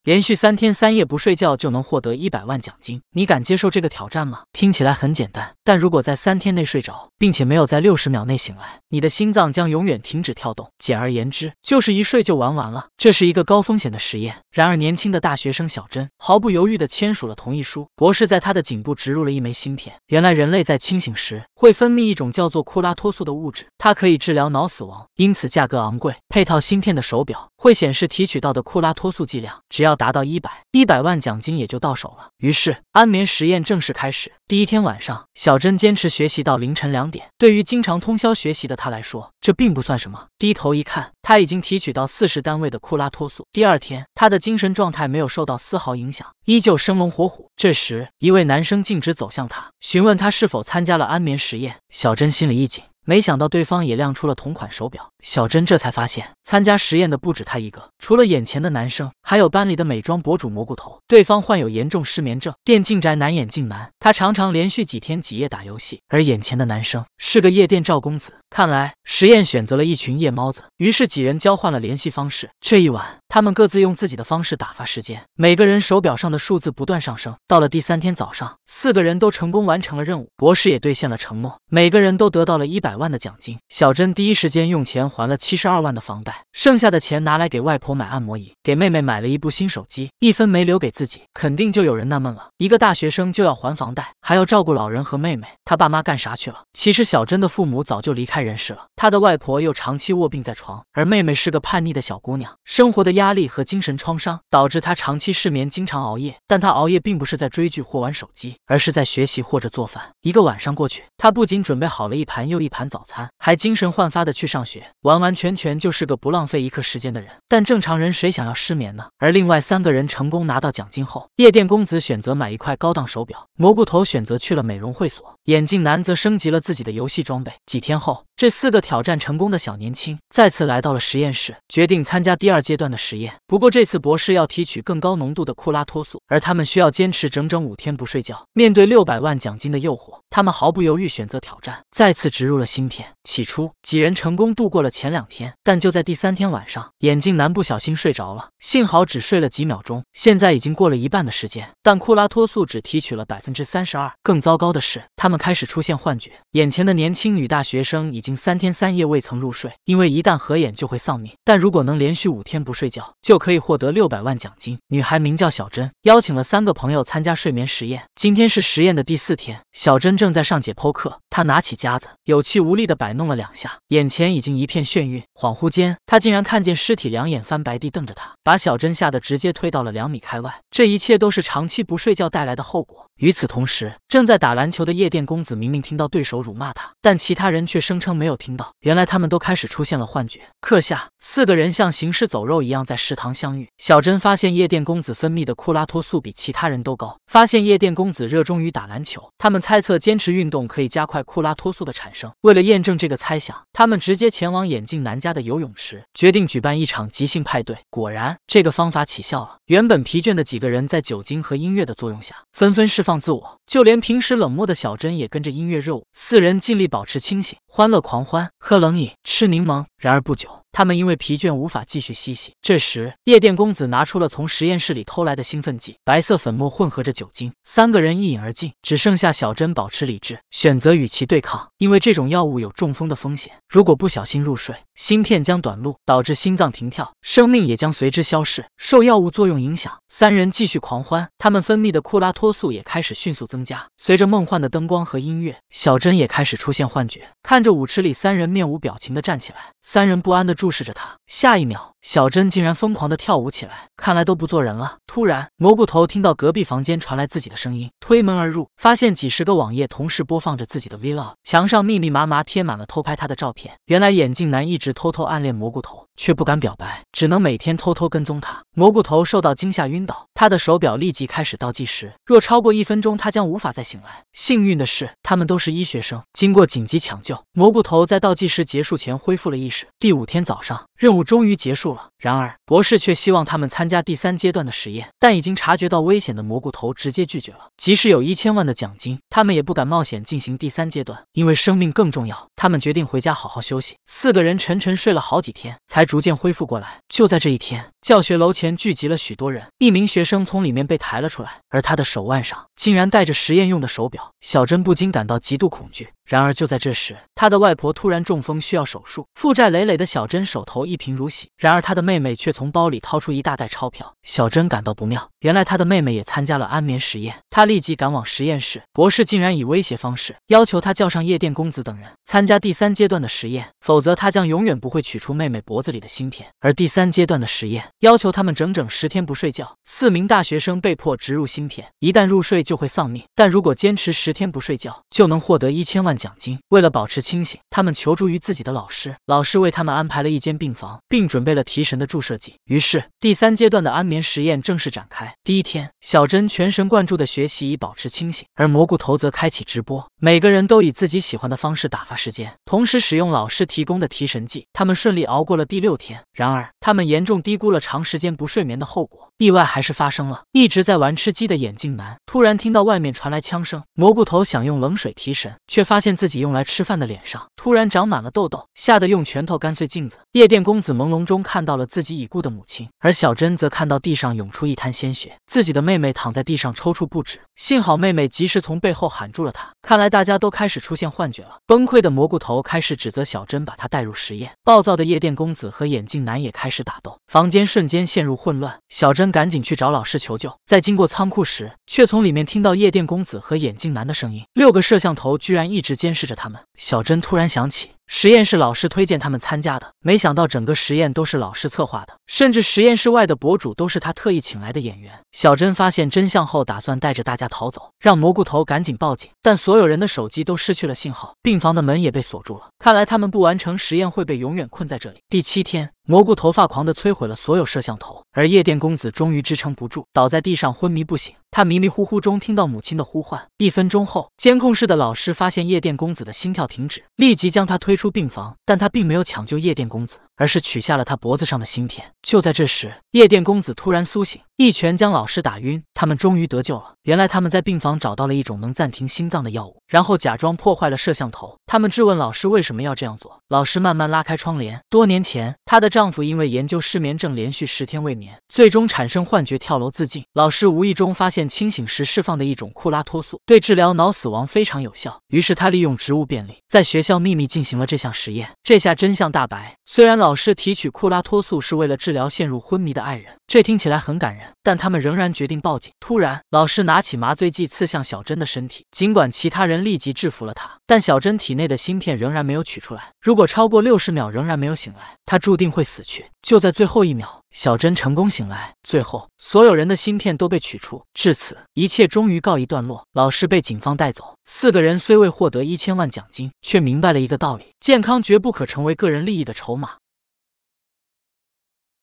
连续三天三夜不睡觉就能获得一百万奖金，你敢接受这个挑战吗？听起来很简单，但如果在三天内睡着，并且没有在六十秒内醒来，你的心脏将永远停止跳动。简而言之，就是一睡就玩完了。这是一个高风险的实验。然而，年轻的大学生小珍毫不犹豫地签署了同意书。博士在他的颈部植入了一枚芯片。原来，人类在清醒时会分泌一种叫做库拉托素的物质，它可以治疗脑死亡，因此价格昂贵。配套芯片的手表会显示提取到的库拉托素剂量，只要。达到一百一百万奖金也就到手了。于是安眠实验正式开始。第一天晚上，小珍坚持学习到凌晨两点。对于经常通宵学习的她来说，这并不算什么。低头一看，她已经提取到四十单位的库拉托素。第二天，她的精神状态没有受到丝毫影响，依旧生龙活虎。这时，一位男生径直走向她，询问她是否参加了安眠实验。小珍心里一紧。没想到对方也亮出了同款手表，小珍这才发现参加实验的不止他一个，除了眼前的男生，还有班里的美妆博主蘑菇头。对方患有严重失眠症，电竞宅男、眼镜男，他常常连续几天几夜打游戏。而眼前的男生是个夜店赵公子，看来实验选择了一群夜猫子。于是几人交换了联系方式。这一晚，他们各自用自己的方式打发时间，每个人手表上的数字不断上升。到了第三天早上，四个人都成功完成了任务，博士也兑现了承诺，每个人都得到了一百。百万的奖金，小珍第一时间用钱还了七十二万的房贷，剩下的钱拿来给外婆买按摩椅，给妹妹买了一部新手机，一分没留给自己。肯定就有人纳闷了：一个大学生就要还房贷，还要照顾老人和妹妹，他爸妈干啥去了？其实小珍的父母早就离开人世了，她的外婆又长期卧病在床，而妹妹是个叛逆的小姑娘，生活的压力和精神创伤导致她长期失眠，经常熬夜。但她熬夜并不是在追剧或玩手机，而是在学习或者做饭。一个晚上过去，她不仅准备好了一盘又一盘。早餐还精神焕发的去上学，完完全全就是个不浪费一刻时间的人。但正常人谁想要失眠呢？而另外三个人成功拿到奖金后，夜店公子选择买一块高档手表，蘑菇头选择去了美容会所，眼镜男则升级了自己的游戏装备。几天后，这四个挑战成功的小年轻再次来到了实验室，决定参加第二阶段的实验。不过这次博士要提取更高浓度的库拉托素，而他们需要坚持整整五天不睡觉。面对六百万奖金的诱惑，他们毫不犹豫选择挑战，再次植入了。芯片起初几人成功度过了前两天，但就在第三天晚上，眼镜男不小心睡着了，幸好只睡了几秒钟。现在已经过了一半的时间，但库拉托素只提取了百分之三十二。更糟糕的是，他们开始出现幻觉，眼前的年轻女大学生已经三天三夜未曾入睡，因为一旦合眼就会丧命。但如果能连续五天不睡觉，就可以获得六百万奖金。女孩名叫小珍，邀请了三个朋友参加睡眠实验。今天是实验的第四天，小珍正在上解剖课，她拿起夹子，有气。无力地摆弄了两下，眼前已经一片眩晕。恍惚间，他竟然看见尸体两眼翻白地瞪着他，把小珍吓得直接推到了两米开外。这一切都是长期不睡觉带来的后果。与此同时，正在打篮球的夜店公子明明听到对手辱骂他，但其他人却声称没有听到。原来他们都开始出现了幻觉。课下，四个人像行尸走肉一样在食堂相遇。小珍发现夜店公子分泌的库拉托素比其他人都高，发现夜店公子热衷于打篮球。他们猜测坚持运动可以加快库拉托素的产生。为了验证这个猜想，他们直接前往眼镜男家的游泳池，决定举办一场即兴派对。果然，这个方法起效了。原本疲倦的几个人在酒精和音乐的作用下，纷纷释放自我，就连平时冷漠的小珍也跟着音乐热舞。四人尽力保持清醒。欢乐狂欢，喝冷饮，吃柠檬。然而不久，他们因为疲倦无法继续嬉戏。这时，夜店公子拿出了从实验室里偷来的兴奋剂，白色粉末混合着酒精，三个人一饮而尽。只剩下小珍保持理智，选择与其对抗，因为这种药物有中风的风险。如果不小心入睡，芯片将短路，导致心脏停跳，生命也将随之消逝。受药物作用影响，三人继续狂欢。他们分泌的库拉托素也开始迅速增加。随着梦幻的灯光和音乐，小珍也开始出现幻觉，看。这舞池里，三人面无表情的站起来，三人不安的注视着他。下一秒。小珍竟然疯狂地跳舞起来，看来都不做人了。突然，蘑菇头听到隔壁房间传来自己的声音，推门而入，发现几十个网页同时播放着自己的 vlog，墙上密密麻麻贴满了偷拍他的照片。原来眼镜男一直偷偷暗恋蘑菇头，却不敢表白，只能每天偷偷跟踪他。蘑菇头受到惊吓晕倒，他的手表立即开始倒计时，若超过一分钟，他将无法再醒来。幸运的是，他们都是医学生，经过紧急抢救，蘑菇头在倒计时结束前恢复了意识。第五天早上，任务终于结束。然而，博士却希望他们参加第三阶段的实验，但已经察觉到危险的蘑菇头直接拒绝了。即使有一千万的奖金，他们也不敢冒险进行第三阶段，因为生命更重要。他们决定回家好好休息。四个人沉沉睡了好几天，才逐渐恢复过来。就在这一天，教学楼前聚集了许多人，一名学生从里面被抬了出来，而他的手腕上竟然戴着实验用的手表。小珍不禁感到极度恐惧。然而，就在这时，她的外婆突然中风，需要手术。负债累累的小珍手头一贫如洗。然而，她的妹妹却从包里掏出一大袋钞票。小珍感到不妙，原来她的妹妹也参加了安眠实验。他立即赶往实验室，博士竟然以威胁方式要求他叫上夜店公子等人参加第三阶段的实验，否则他将永远不会取出妹妹脖子里的芯片。而第三阶段的实验要求他们整整十天不睡觉，四名大学生被迫植入芯片，一旦入睡就会丧命，但如果坚持十天不睡觉，就能获得一千万奖金。为了保持清醒，他们求助于自己的老师，老师为他们安排了一间病房，并准备了提神的注射剂。于是，第三阶段的安眠实验正式展开。第一天，小珍全神贯注的学。学习以保持清醒，而蘑菇头则开启直播。每个人都以自己喜欢的方式打发时间，同时使用老师提供的提神剂。他们顺利熬过了第六天，然而他们严重低估了长时间不睡眠的后果。意外还是发生了。一直在玩吃鸡的眼镜男突然听到外面传来枪声，蘑菇头想用冷水提神，却发现自己用来吃饭的脸上突然长满了痘痘，吓得用拳头干碎镜子。夜店公子朦胧中看到了自己已故的母亲，而小珍则看到地上涌出一滩鲜血，自己的妹妹躺在地上抽搐不止。幸好妹妹及时从背后喊住了他。看来大家都开始出现幻觉了。崩溃的蘑菇头开始指责小珍把他带入实验。暴躁的夜店公子和眼镜男也开始打斗，房间瞬间陷入混乱。小珍赶紧去找老师求救。在经过仓库时，却从里面听到夜店公子和眼镜男的声音。六个摄像头居然一直监视着他们。小珍突然想起，实验是老师推荐他们参加的，没想到整个实验都是老师策划的。甚至实验室外的博主都是他特意请来的演员。小珍发现真相后，打算带着大家逃走，让蘑菇头赶紧报警。但所有人的手机都失去了信号，病房的门也被锁住了。看来他们不完成实验，会被永远困在这里。第七天，蘑菇头发狂的摧毁了所有摄像头，而夜店公子终于支撑不住，倒在地上昏迷不醒。他迷迷糊糊中听到母亲的呼唤。一分钟后，监控室的老师发现夜店公子的心跳停止，立即将他推出病房，但他并没有抢救夜店公子。而是取下了他脖子上的芯片。就在这时，夜店公子突然苏醒。一拳将老师打晕，他们终于得救了。原来他们在病房找到了一种能暂停心脏的药物，然后假装破坏了摄像头。他们质问老师为什么要这样做。老师慢慢拉开窗帘。多年前，她的丈夫因为研究失眠症，连续十天未眠，最终产生幻觉跳楼自尽。老师无意中发现清醒时释放的一种库拉托素，对治疗脑死亡非常有效。于是他利用职务便利，在学校秘密进行了这项实验。这下真相大白。虽然老师提取库拉托素是为了治疗陷入昏迷的爱人，这听起来很感人。但他们仍然决定报警。突然，老师拿起麻醉剂刺向小珍的身体。尽管其他人立即制服了他，但小珍体内的芯片仍然没有取出来。如果超过六十秒仍然没有醒来，他注定会死去。就在最后一秒，小珍成功醒来。最后，所有人的芯片都被取出。至此，一切终于告一段落。老师被警方带走。四个人虽未获得一千万奖金，却明白了一个道理：健康绝不可成为个人利益的筹码。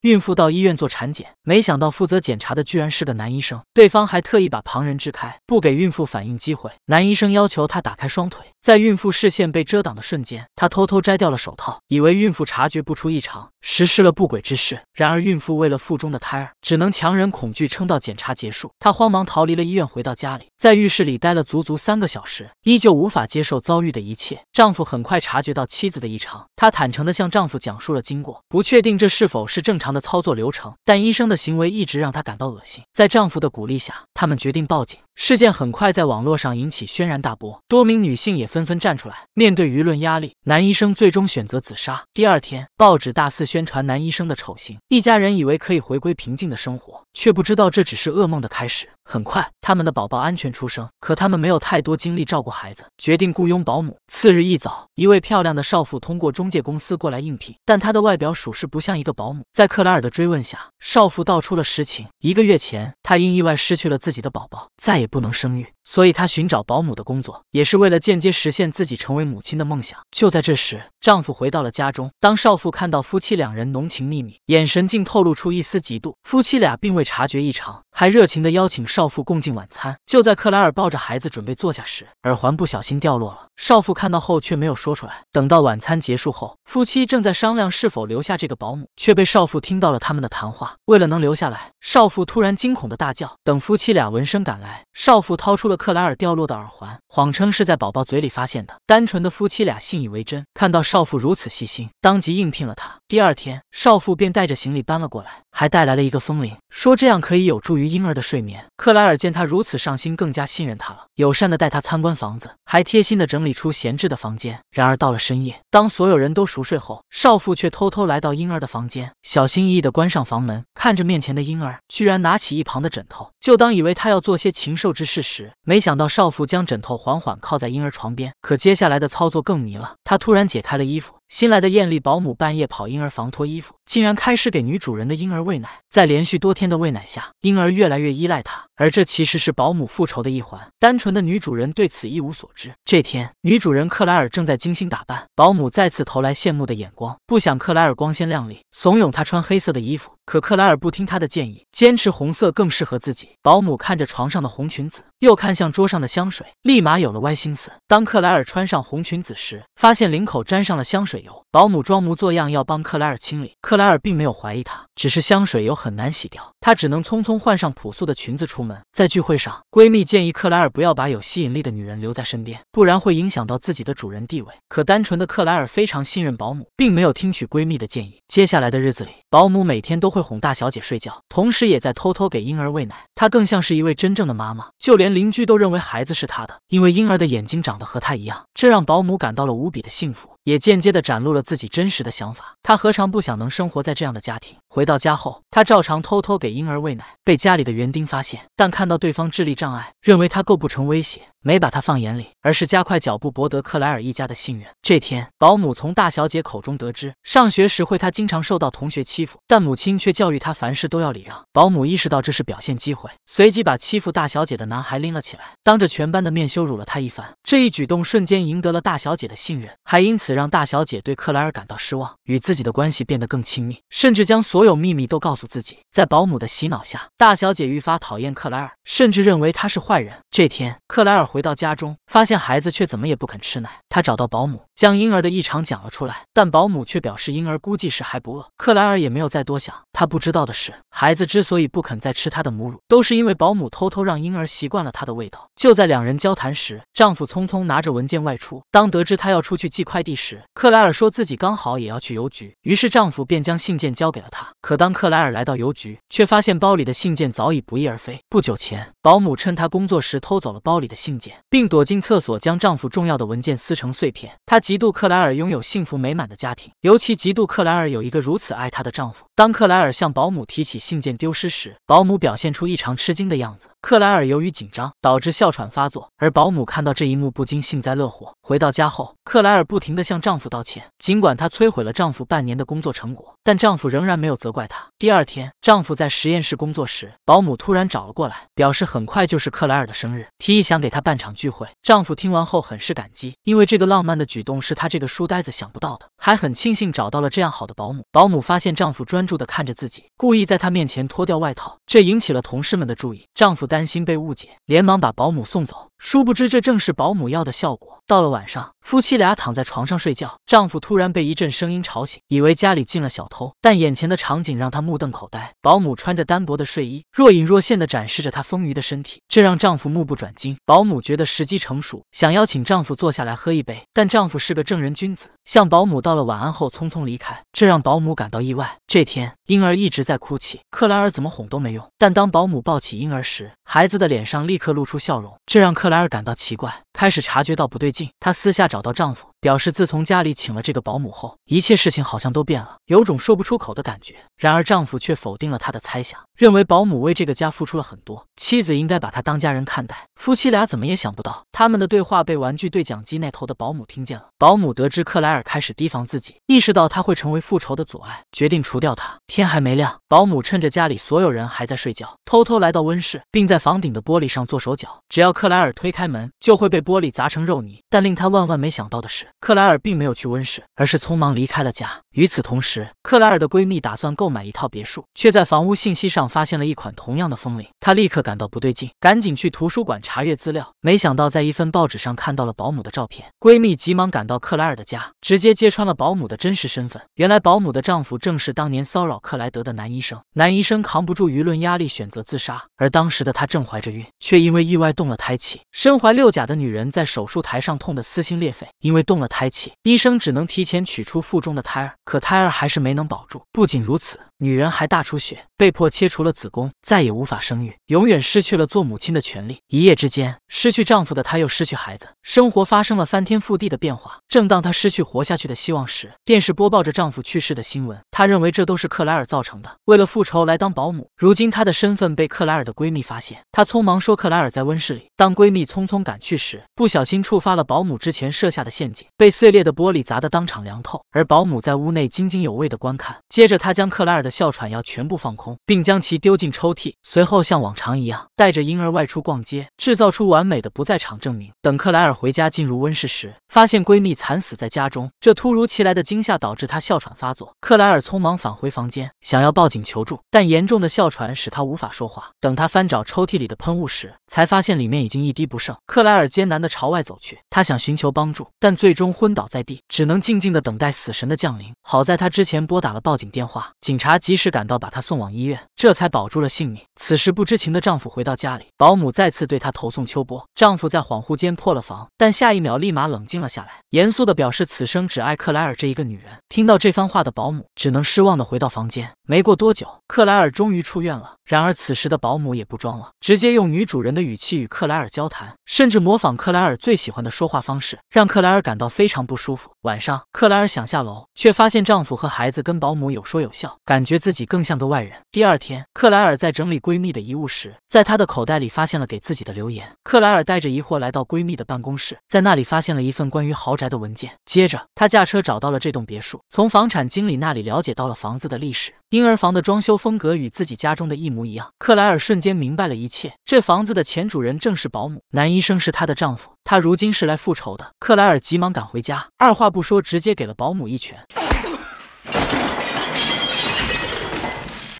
孕妇到医院做产检，没想到负责检查的居然是个男医生，对方还特意把旁人支开，不给孕妇反应机会。男医生要求她打开双腿，在孕妇视线被遮挡的瞬间，他偷偷摘掉了手套，以为孕妇察觉不出异常。实施了不轨之事，然而孕妇为了腹中的胎儿，只能强忍恐惧，撑到检查结束。她慌忙逃离了医院，回到家里，在浴室里待了足足三个小时，依旧无法接受遭遇的一切。丈夫很快察觉到妻子的异常，她坦诚地向丈夫讲述了经过，不确定这是否是正常的操作流程，但医生的行为一直让她感到恶心。在丈夫的鼓励下，他们决定报警，事件很快在网络上引起轩然大波，多名女性也纷纷站出来。面对舆论压力，男医生最终选择自杀。第二天，报纸大肆宣传男医生的丑行。一家人以为可以回归平静的生活，却不知道这只是噩梦的开始。很快，他们的宝宝安全出生，可他们没有太多精力照顾孩子，决定雇佣保姆。次日一早，一位漂亮的少妇通过中介公司过来应聘，但她的外表属实不像一个保姆。在克莱尔的追问下，少妇道出了实情：一个月前，她因意外失去了自。自己的宝宝再也不能生育。所以她寻找保姆的工作，也是为了间接实现自己成为母亲的梦想。就在这时，丈夫回到了家中。当少妇看到夫妻两人浓情蜜蜜，眼神竟透露出一丝嫉妒。夫妻俩并未察觉异常，还热情地邀请少妇共进晚餐。就在克莱尔抱着孩子准备坐下时，耳环不小心掉落了。少妇看到后却没有说出来。等到晚餐结束后，夫妻正在商量是否留下这个保姆，却被少妇听到了他们的谈话。为了能留下来，少妇突然惊恐的大叫。等夫妻俩闻声赶来，少妇掏出。克莱尔掉落的耳环，谎称是在宝宝嘴里发现的。单纯的夫妻俩信以为真，看到少妇如此细心，当即应聘了她。第二天，少妇便带着行李搬了过来，还带来了一个风铃，说这样可以有助于婴儿的睡眠。克莱尔见她如此上心，更加信任她了，友善的带她参观房子，还贴心的整理出闲置的房间。然而到了深夜，当所有人都熟睡后，少妇却偷偷来到婴儿的房间，小心翼翼的关上房门，看着面前的婴儿，居然拿起一旁的枕头。就当以为他要做些禽兽之事时，没想到少妇将枕头缓缓靠在婴儿床边，可接下来的操作更迷了。她突然解开了衣服。新来的艳丽保姆半夜跑婴儿房脱衣服，竟然开始给女主人的婴儿喂奶。在连续多天的喂奶下，婴儿越来越依赖她，而这其实是保姆复仇的一环。单纯的女主人对此一无所知。这天，女主人克莱尔正在精心打扮，保姆再次投来羡慕的眼光。不想克莱尔光鲜亮丽，怂恿她穿黑色的衣服。可克莱尔不听她的建议，坚持红色更适合自己。保姆看着床上的红裙子，又看向桌上的香水，立马有了歪心思。当克莱尔穿上红裙子时，发现领口沾上了香水。保姆装模作样要帮克莱尔清理，克莱尔并没有怀疑她，只是香水油很难洗掉，她只能匆匆换上朴素的裙子出门。在聚会上，闺蜜建议克莱尔不要把有吸引力的女人留在身边，不然会影响到自己的主人地位。可单纯的克莱尔非常信任保姆，并没有听取闺蜜的建议。接下来的日子里，保姆每天都会哄大小姐睡觉，同时也在偷偷给婴儿喂奶。她更像是一位真正的妈妈，就连邻居都认为孩子是她的，因为婴儿的眼睛长得和她一样，这让保姆感到了无比的幸福。也间接的展露了自己真实的想法，他何尝不想能生活在这样的家庭？回到家后，他照常偷偷给婴儿喂奶，被家里的园丁发现，但看到对方智力障碍，认为他构不成威胁。没把他放眼里，而是加快脚步博得克莱尔一家的信任。这天，保姆从大小姐口中得知，上学时会她经常受到同学欺负，但母亲却教育她凡事都要礼让。保姆意识到这是表现机会，随即把欺负大小姐的男孩拎了起来，当着全班的面羞辱了他一番。这一举动瞬间赢得了大小姐的信任，还因此让大小姐对克莱尔感到失望，与自己的关系变得更亲密，甚至将所有秘密都告诉自己。在保姆的洗脑下，大小姐愈发讨厌克莱尔，甚至认为他是坏人。这天，克莱尔。回到家中，发现孩子却怎么也不肯吃奶。他找到保姆，将婴儿的异常讲了出来，但保姆却表示婴儿估计是还不饿。克莱尔也没有再多想。她不知道的是，孩子之所以不肯再吃他的母乳，都是因为保姆偷偷让婴儿习惯了他的味道。就在两人交谈时，丈夫匆匆拿着文件外出。当得知他要出去寄快递时，克莱尔说自己刚好也要去邮局，于是丈夫便将信件交给了她。可当克莱尔来到邮局，却发现包里的信件早已不翼而飞。不久前，保姆趁他工作时偷走了包里的信。并躲进厕所，将丈夫重要的文件撕成碎片。她嫉妒克莱尔拥有幸福美满的家庭，尤其嫉妒克莱尔有一个如此爱她的丈夫。当克莱尔向保姆提起信件丢失时，保姆表现出异常吃惊的样子。克莱尔由于紧张导致哮喘发作，而保姆看到这一幕不禁幸灾乐祸。回到家后，克莱尔不停地向丈夫道歉。尽管她摧毁了丈夫半年的工作成果，但丈夫仍然没有责怪她。第二天，丈夫在实验室工作时，保姆突然找了过来，表示很快就是克莱尔的生日，提议想给她办。半场聚会，丈夫听完后很是感激，因为这个浪漫的举动是他这个书呆子想不到的，还很庆幸找到了这样好的保姆。保姆发现丈夫专注地看着自己，故意在她面前脱掉外套，这引起了同事们的注意。丈夫担心被误解，连忙把保姆送走。殊不知，这正是保姆药的效果。到了晚上，夫妻俩躺在床上睡觉，丈夫突然被一阵声音吵醒，以为家里进了小偷，但眼前的场景让他目瞪口呆。保姆穿着单薄的睡衣，若隐若现地展示着她丰腴的身体，这让丈夫目不转睛。保姆觉得时机成熟，想邀请丈夫坐下来喝一杯，但丈夫是个正人君子，向保姆道了晚安后匆匆离开，这让保姆感到意外。这天，婴儿一直在哭泣，克莱尔怎么哄都没用，但当保姆抱起婴儿时，孩子的脸上立刻露出笑容，这让克。莱尔感到奇怪。开始察觉到不对劲，她私下找到丈夫，表示自从家里请了这个保姆后，一切事情好像都变了，有种说不出口的感觉。然而丈夫却否定了她的猜想，认为保姆为这个家付出了很多，妻子应该把她当家人看待。夫妻俩怎么也想不到，他们的对话被玩具对讲机那头的保姆听见了。保姆得知克莱尔开始提防自己，意识到她会成为复仇的阻碍，决定除掉她。天还没亮，保姆趁着家里所有人还在睡觉，偷偷来到温室，并在房顶的玻璃上做手脚。只要克莱尔推开门，就会被。玻璃砸成肉泥，但令他万万没想到的是，克莱尔并没有去温室，而是匆忙离开了家。与此同时，克莱尔的闺蜜打算购买一套别墅，却在房屋信息上发现了一款同样的风铃，她立刻感到不对劲，赶紧去图书馆查阅资料。没想到，在一份报纸上看到了保姆的照片，闺蜜急忙赶到克莱尔的家，直接揭穿了保姆的真实身份。原来，保姆的丈夫正是当年骚扰克莱德的男医生，男医生扛不住舆论压力，选择自杀，而当时的他正怀着孕，却因为意外动了胎气，身怀六甲的女。人在手术台上痛得撕心裂肺，因为动了胎气，医生只能提前取出腹中的胎儿，可胎儿还是没能保住。不仅如此。女人还大出血，被迫切除了子宫，再也无法生育，永远失去了做母亲的权利。一夜之间失去丈夫的她，又失去孩子，生活发生了翻天覆地的变化。正当她失去活下去的希望时，电视播报着丈夫去世的新闻。她认为这都是克莱尔造成的，为了复仇来当保姆。如今她的身份被克莱尔的闺蜜发现，她匆忙说克莱尔在温室里。当闺蜜匆匆赶去时，不小心触发了保姆之前设下的陷阱，被碎裂的玻璃砸得当场凉透。而保姆在屋内津津有味地观看，接着她将克莱尔的。哮喘药全部放空，并将其丢进抽屉，随后像往常一样带着婴儿外出逛街，制造出完美的不在场证明。等克莱尔回家进入温室时，发现闺蜜惨死在家中。这突如其来的惊吓导致她哮喘发作。克莱尔匆忙返回房间，想要报警求助，但严重的哮喘使她无法说话。等她翻找抽屉里的喷雾时，才发现里面已经一滴不剩。克莱尔艰难地朝外走去，她想寻求帮助，但最终昏倒在地，只能静静地等待死神的降临。好在她之前拨打了报警电话，警察。及时赶到，把她送往医院，这才保住了性命。此时不知情的丈夫回到家里，保姆再次对她投送秋波。丈夫在恍惚间破了防，但下一秒立马冷静了下来，严肃地表示此生只爱克莱尔这一个女人。听到这番话的保姆只能失望地回到房间。没过多久，克莱尔终于出院了。然而此时的保姆也不装了，直接用女主人的语气与克莱尔交谈，甚至模仿克莱尔最喜欢的说话方式，让克莱尔感到非常不舒服。晚上，克莱尔想下楼，却发现丈夫和孩子跟保姆有说有笑，感觉。觉得自己更像个外人。第二天，克莱尔在整理闺蜜的遗物时，在她的口袋里发现了给自己的留言。克莱尔带着疑惑来到闺蜜的办公室，在那里发现了一份关于豪宅的文件。接着，她驾车找到了这栋别墅，从房产经理那里了解到了房子的历史。婴儿房的装修风格与自己家中的一模一样。克莱尔瞬间明白了一切，这房子的前主人正是保姆，男医生是她的丈夫，她如今是来复仇的。克莱尔急忙赶回家，二话不说，直接给了保姆一拳。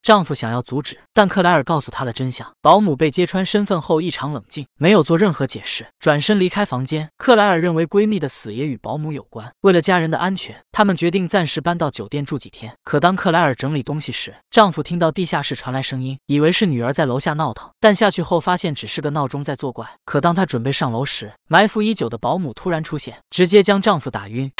丈夫想要阻止，但克莱尔告诉了真相。保姆被揭穿身份后异常冷静，没有做任何解释，转身离开房间。克莱尔认为闺蜜的死也与保姆有关，为了家人的安全，他们决定暂时搬到酒店住几天。可当克莱尔整理东西时，丈夫听到地下室传来声音，以为是女儿在楼下闹腾，但下去后发现只是个闹钟在作怪。可当他准备上楼时，埋伏已久的保姆突然出现，直接将丈夫打晕。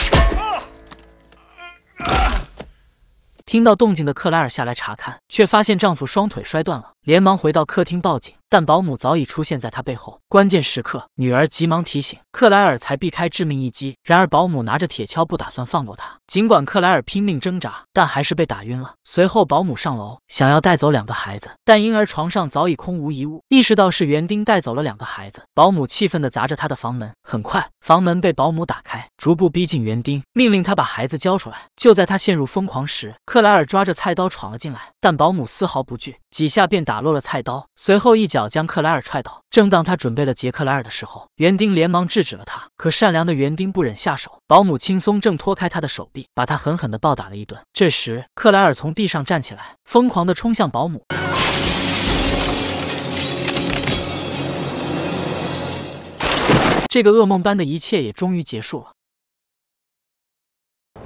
听到动静的克莱尔下来查看，却发现丈夫双腿摔断了，连忙回到客厅报警。但保姆早已出现在他背后，关键时刻，女儿急忙提醒克莱尔，才避开致命一击。然而，保姆拿着铁锹，不打算放过他。尽管克莱尔拼命挣扎，但还是被打晕了。随后，保姆上楼，想要带走两个孩子，但婴儿床上早已空无一物。意识到是园丁带走了两个孩子，保姆气愤地砸着他的房门。很快，房门被保姆打开，逐步逼近园丁，命令他把孩子交出来。就在他陷入疯狂时，克莱尔抓着菜刀闯了进来，但保姆丝毫不惧，几下便打落了菜刀，随后一脚。脚将克莱尔踹倒。正当他准备了杰克·克莱尔的时候，园丁连忙制止了他。可善良的园丁不忍下手，保姆轻松挣脱开他的手臂，把他狠狠地暴打了一顿。这时，克莱尔从地上站起来，疯狂地冲向保姆。这个噩梦般的一切也终于结束了。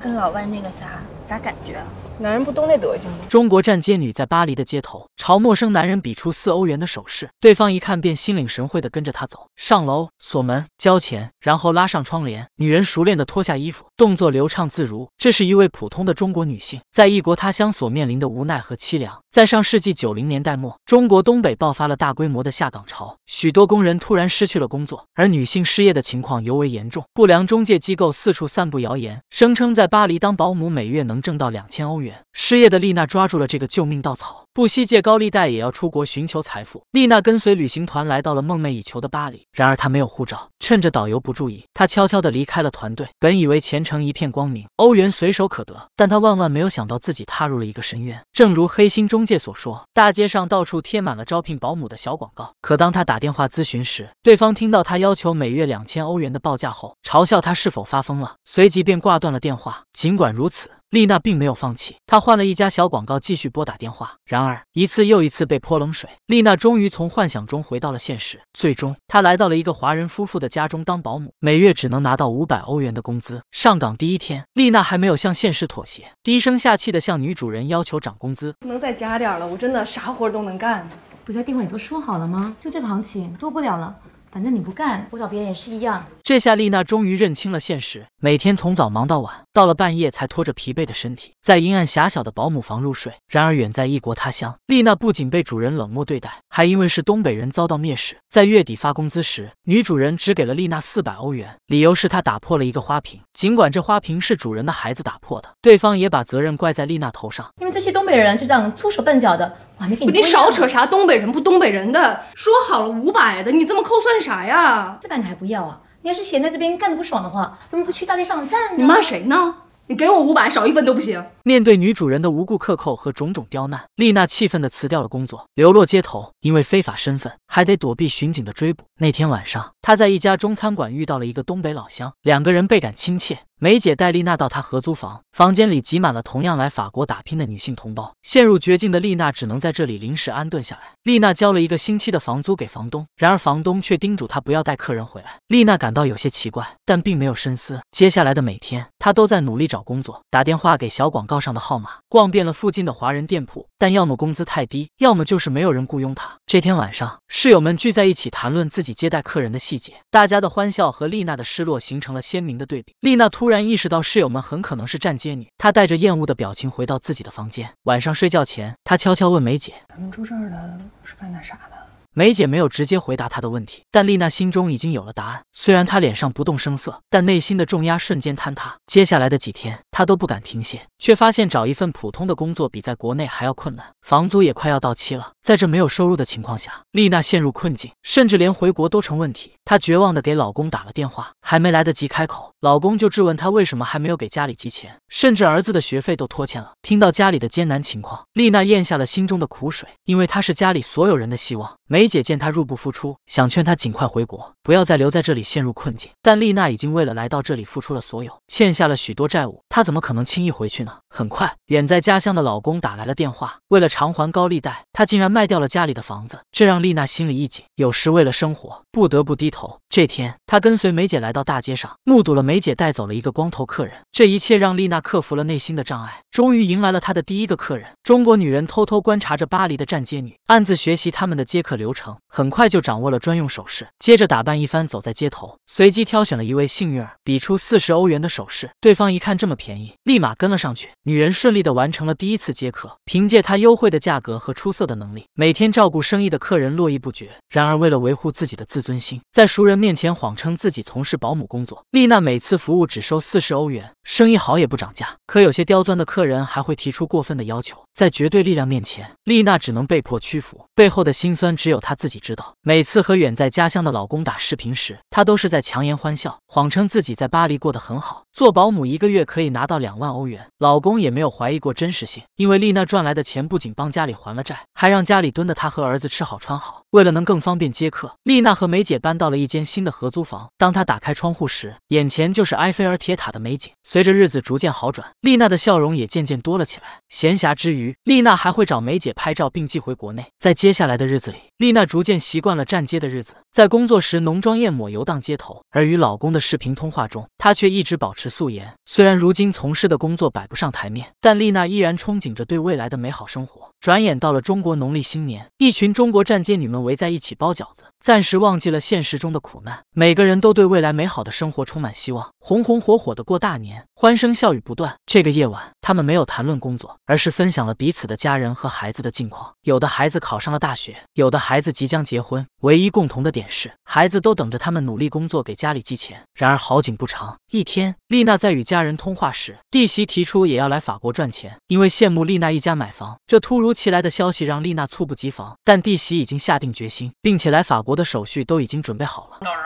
跟老外那个啥啥感觉啊？男人不都那德行吗？中国站街女在巴黎的街头，朝陌生男人比出四欧元的手势，对方一看便心领神会的跟着她走，上楼锁门交钱，然后拉上窗帘。女人熟练的脱下衣服，动作流畅自如。这是一位普通的中国女性在异国他乡所面临的无奈和凄凉。在上世纪九零年代末，中国东北爆发了大规模的下岗潮，许多工人突然失去了工作，而女性失业的情况尤为严重。不良中介机构四处散布谣言，声称在巴黎当保姆每月能挣到两千欧元，失业的丽娜抓住了这个救命稻草，不惜借高利贷也要出国寻求财富。丽娜跟随旅行团来到了梦寐以求的巴黎，然而她没有护照，趁着导游不注意，她悄悄地离开了团队。本以为前程一片光明，欧元随手可得，但她万万没有想到自己踏入了一个深渊。正如黑心中介所说，大街上到处贴满了招聘保姆的小广告，可当她打电话咨询时，对方听到她要求每月两千欧元的报价后，嘲笑她是否发疯了，随即便挂断了电话。尽管如此，丽娜并没有放弃，她换了一家小广告，继续拨打电话。然而一次又一次被泼冷水，丽娜终于从幻想中回到了现实。最终，她来到了一个华人夫妇的家中当保姆，每月只能拿到五百欧元的工资。上岗第一天，丽娜还没有向现实妥协，低声下气地向女主人要求涨工资，不能再加点了？我真的啥活都能干，不在电话你都说好了吗？就这个行情多不了了，反正你不干，我找别人也是一样。这下丽娜终于认清了现实，每天从早忙到晚。到了半夜才拖着疲惫的身体在阴暗狭小的保姆房入睡。然而远在异国他乡，丽娜不仅被主人冷漠对待，还因为是东北人遭到蔑视。在月底发工资时，女主人只给了丽娜四百欧元，理由是她打破了一个花瓶。尽管这花瓶是主人的孩子打破的，对方也把责任怪在丽娜头上。因为这些东北人就这样粗手笨脚的，我还没给你。你少扯啥东北人不东北人的，说好了五百的，你这么扣算啥呀？这把你还不要啊？你要是闲在这边干的不爽的话，怎么不去大街上站呢？你骂谁呢？你给我五百，少一分都不行。面对女主人的无故克扣和种种刁难，丽娜气愤地辞掉了工作，流落街头。因为非法身份。还得躲避巡警的追捕。那天晚上，他在一家中餐馆遇到了一个东北老乡，两个人倍感亲切。梅姐带丽娜到她合租房，房间里挤满了同样来法国打拼的女性同胞。陷入绝境的丽娜只能在这里临时安顿下来。丽娜交了一个星期的房租给房东，然而房东却叮嘱她不要带客人回来。丽娜感到有些奇怪，但并没有深思。接下来的每天，她都在努力找工作，打电话给小广告上的号码，逛遍了附近的华人店铺，但要么工资太低，要么就是没有人雇佣她。这天晚上。室友们聚在一起谈论自己接待客人的细节，大家的欢笑和丽娜的失落形成了鲜明的对比。丽娜突然意识到，室友们很可能是站街女。她带着厌恶的表情回到自己的房间。晚上睡觉前，她悄悄问梅姐：“咱们住这儿的，是干啥的？”梅姐没有直接回答她的问题，但丽娜心中已经有了答案。虽然她脸上不动声色，但内心的重压瞬间坍塌。接下来的几天，她都不敢停歇，却发现找一份普通的工作比在国内还要困难，房租也快要到期了。在这没有收入的情况下，丽娜陷入困境，甚至连回国都成问题。她绝望地给老公打了电话，还没来得及开口，老公就质问她为什么还没有给家里寄钱，甚至儿子的学费都拖欠了。听到家里的艰难情况，丽娜咽下了心中的苦水，因为她是家里所有人的希望。梅姐见她入不敷出，想劝她尽快回国，不要再留在这里陷入困境。但丽娜已经为了来到这里付出了所有，欠下了许多债务。她怎么可能轻易回去呢？很快，远在家乡的老公打来了电话。为了偿还高利贷，她竟然卖掉了家里的房子，这让丽娜心里一紧。有时为了生活，不得不低头。这天，她跟随梅姐来到大街上，目睹了梅姐带走了一个光头客人。这一切让丽娜克服了内心的障碍，终于迎来了她的第一个客人。中国女人偷偷观察着巴黎的站街女，暗自学习他们的接客流程，很快就掌握了专用手势。接着打扮一番，走在街头，随机挑选了一位幸运儿，比出四十欧元的手势。对方一看这么平。便宜，立马跟了上去。女人顺利的完成了第一次接客，凭借她优惠的价格和出色的能力，每天照顾生意的客人络绎不绝。然而，为了维护自己的自尊心，在熟人面前谎称自己从事保姆工作，丽娜每次服务只收四十欧元，生意好也不涨价。可有些刁钻的客人还会提出过分的要求，在绝对力量面前，丽娜只能被迫屈服，背后的辛酸只有她自己知道。每次和远在家乡的老公打视频时，她都是在强颜欢笑，谎称自己在巴黎过得很好，做保姆一个月可以。拿到两万欧元，老公也没有怀疑过真实性，因为丽娜赚来的钱不仅帮家里还了债，还让家里蹲的她和儿子吃好穿好。为了能更方便接客，丽娜和梅姐搬到了一间新的合租房。当她打开窗户时，眼前就是埃菲尔铁塔的美景。随着日子逐渐好转，丽娜的笑容也渐渐多了起来。闲暇之余，丽娜还会找梅姐拍照并寄回国内。在接下来的日子里，丽娜逐渐习惯了站街的日子，在工作时浓妆艳抹游荡街头，而与老公的视频通话中，她却一直保持素颜。虽然如今，从事的工作摆不上台面，但丽娜依然憧憬着对未来的美好生活。转眼到了中国农历新年，一群中国站街女们围在一起包饺子。暂时忘记了现实中的苦难，每个人都对未来美好的生活充满希望，红红火火的过大年，欢声笑语不断。这个夜晚，他们没有谈论工作，而是分享了彼此的家人和孩子的近况。有的孩子考上了大学，有的孩子即将结婚。唯一共同的点是，孩子都等着他们努力工作给家里寄钱。然而好景不长，一天，丽娜在与家人通话时，弟媳提出也要来法国赚钱，因为羡慕丽娜一家买房。这突如其来的消息让丽娜猝不及防，但弟媳已经下定决心，并且来法国。我的手续都已经准备好了，到时候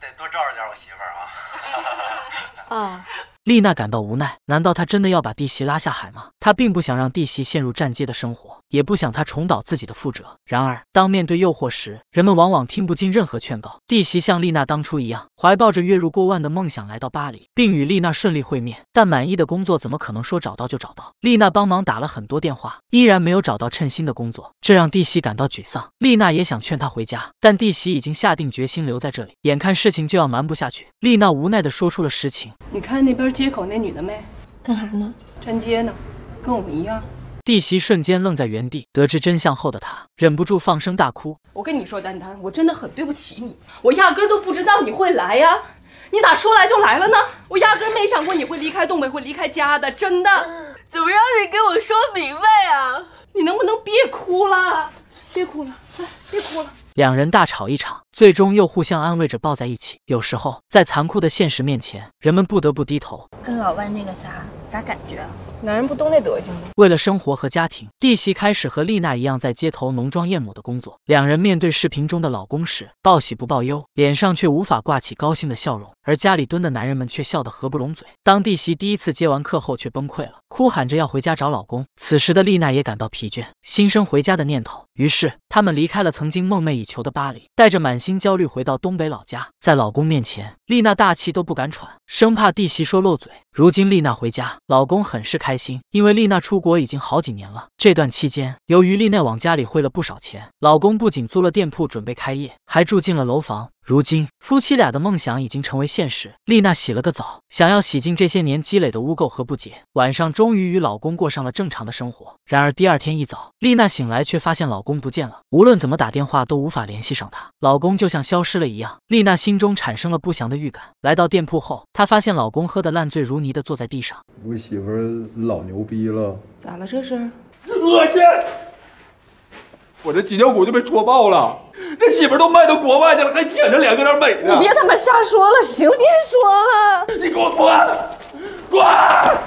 得得多照着点我媳妇啊。丽娜感到无奈，难道她真的要把弟媳拉下海吗？她并不想让弟媳陷入战街的生活，也不想她重蹈自己的覆辙。然而，当面对诱惑时，人们往往听不进任何劝告。弟媳像丽娜当初一样，怀抱着月入过万的梦想来到巴黎，并与丽娜顺利会面。但满意的工作怎么可能说找到就找到？丽娜帮忙打了很多电话，依然没有找到称心的工作，这让弟媳感到沮丧。丽娜也想劝她回家，但弟媳已经下定决心留在这里。眼看事情就要瞒不下去，丽娜无奈地说出了实情：“你看那边。”街口那女的妹干啥呢？站街呢，跟我们一样。弟媳瞬间愣在原地，得知真相后的她忍不住放声大哭。我跟你说，丹丹，我真的很对不起你，我压根都不知道你会来呀，你咋说来就来了呢？我压根没想过你会离开东北，会离开家的，真的。怎么让你给我说明白啊？你能不能别哭了？别哭了，快别哭了。两人大吵一场。最终又互相安慰着抱在一起。有时候在残酷的现实面前，人们不得不低头。跟老外那个啥啥感觉？男人不都那德行吗？为了生活和家庭，弟媳开始和丽娜一样在街头浓妆艳抹的工作。两人面对视频中的老公时，报喜不报忧，脸上却无法挂起高兴的笑容。而家里蹲的男人们却笑得合不拢嘴。当弟媳第一次接完客后却崩溃了，哭喊着要回家找老公。此时的丽娜也感到疲倦，心生回家的念头。于是他们离开了曾经梦寐以求的巴黎，带着满。心焦虑，回到东北老家，在老公面前，丽娜大气都不敢喘，生怕弟媳说漏嘴。如今丽娜回家，老公很是开心，因为丽娜出国已经好几年了。这段期间，由于丽娜往家里汇了不少钱，老公不仅租了店铺准备开业，还住进了楼房。如今夫妻俩的梦想已经成为现实。丽娜洗了个澡，想要洗净这些年积累的污垢和不洁。晚上终于与老公过上了正常的生活。然而第二天一早，丽娜醒来却发现老公不见了，无论怎么打电话都无法联系上他，老公就像消失了一样。丽娜心中产生了不祥的预感。来到店铺后，她发现老公喝得烂醉如。泥的坐在地上，我媳妇儿老牛逼了，咋了这是？恶心！我这脊梁骨就被戳爆了，那媳妇儿都卖到国外去了，还舔着脸搁那美呢！别他妈瞎说了，行，别说了，你给我滚！滚！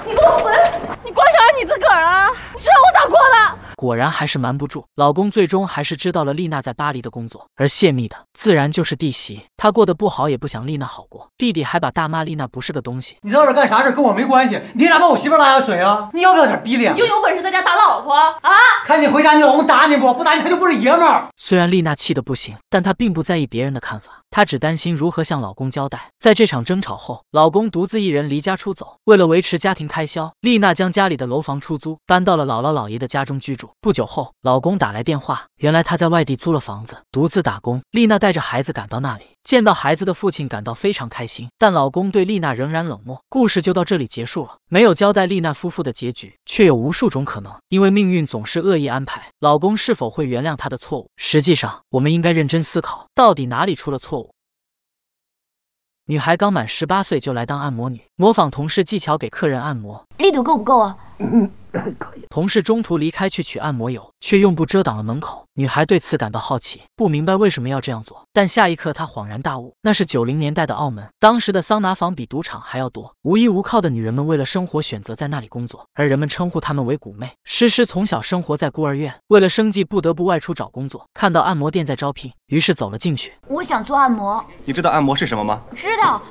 你给我回来！你关上着你自个儿啊！你知道我咋过的？果然还是瞒不住，老公最终还是知道了丽娜在巴黎的工作，而泄密的自然就是弟媳。她过得不好，也不想丽娜好过。弟弟还把大骂丽娜不是个东西。你在外边干啥事，跟我没关系。你啥把我媳妇拉下水啊？你要不要点逼脸？你就有本事在家打老婆啊？看你回家，你老公打你不？不打你，他就不是爷们儿。虽然丽娜气得不行，但她并不在意别人的看法。她只担心如何向老公交代。在这场争吵后，老公独自一人离家出走。为了维持家庭开销，丽娜将家里的楼房出租，搬到了姥姥姥爷的家中居住。不久后，老公打来电话，原来他在外地租了房子，独自打工。丽娜带着孩子赶到那里。见到孩子的父亲，感到非常开心，但老公对丽娜仍然冷漠。故事就到这里结束了，没有交代丽娜夫妇的结局，却有无数种可能，因为命运总是恶意安排。老公是否会原谅他的错误？实际上，我们应该认真思考，到底哪里出了错误。女孩刚满十八岁就来当按摩女，模仿同事技巧给客人按摩，力度够不够啊？同事中途离开去取按摩油，却用布遮挡了门口。女孩对此感到好奇，不明白为什么要这样做。但下一刻，她恍然大悟，那是九零年代的澳门，当时的桑拿房比赌场还要多。无依无靠的女人们为了生活，选择在那里工作，而人们称呼她们为“古妹”。诗诗从小生活在孤儿院，为了生计不得不外出找工作。看到按摩店在招聘，于是走了进去。我想做按摩，你知道按摩是什么吗？知道。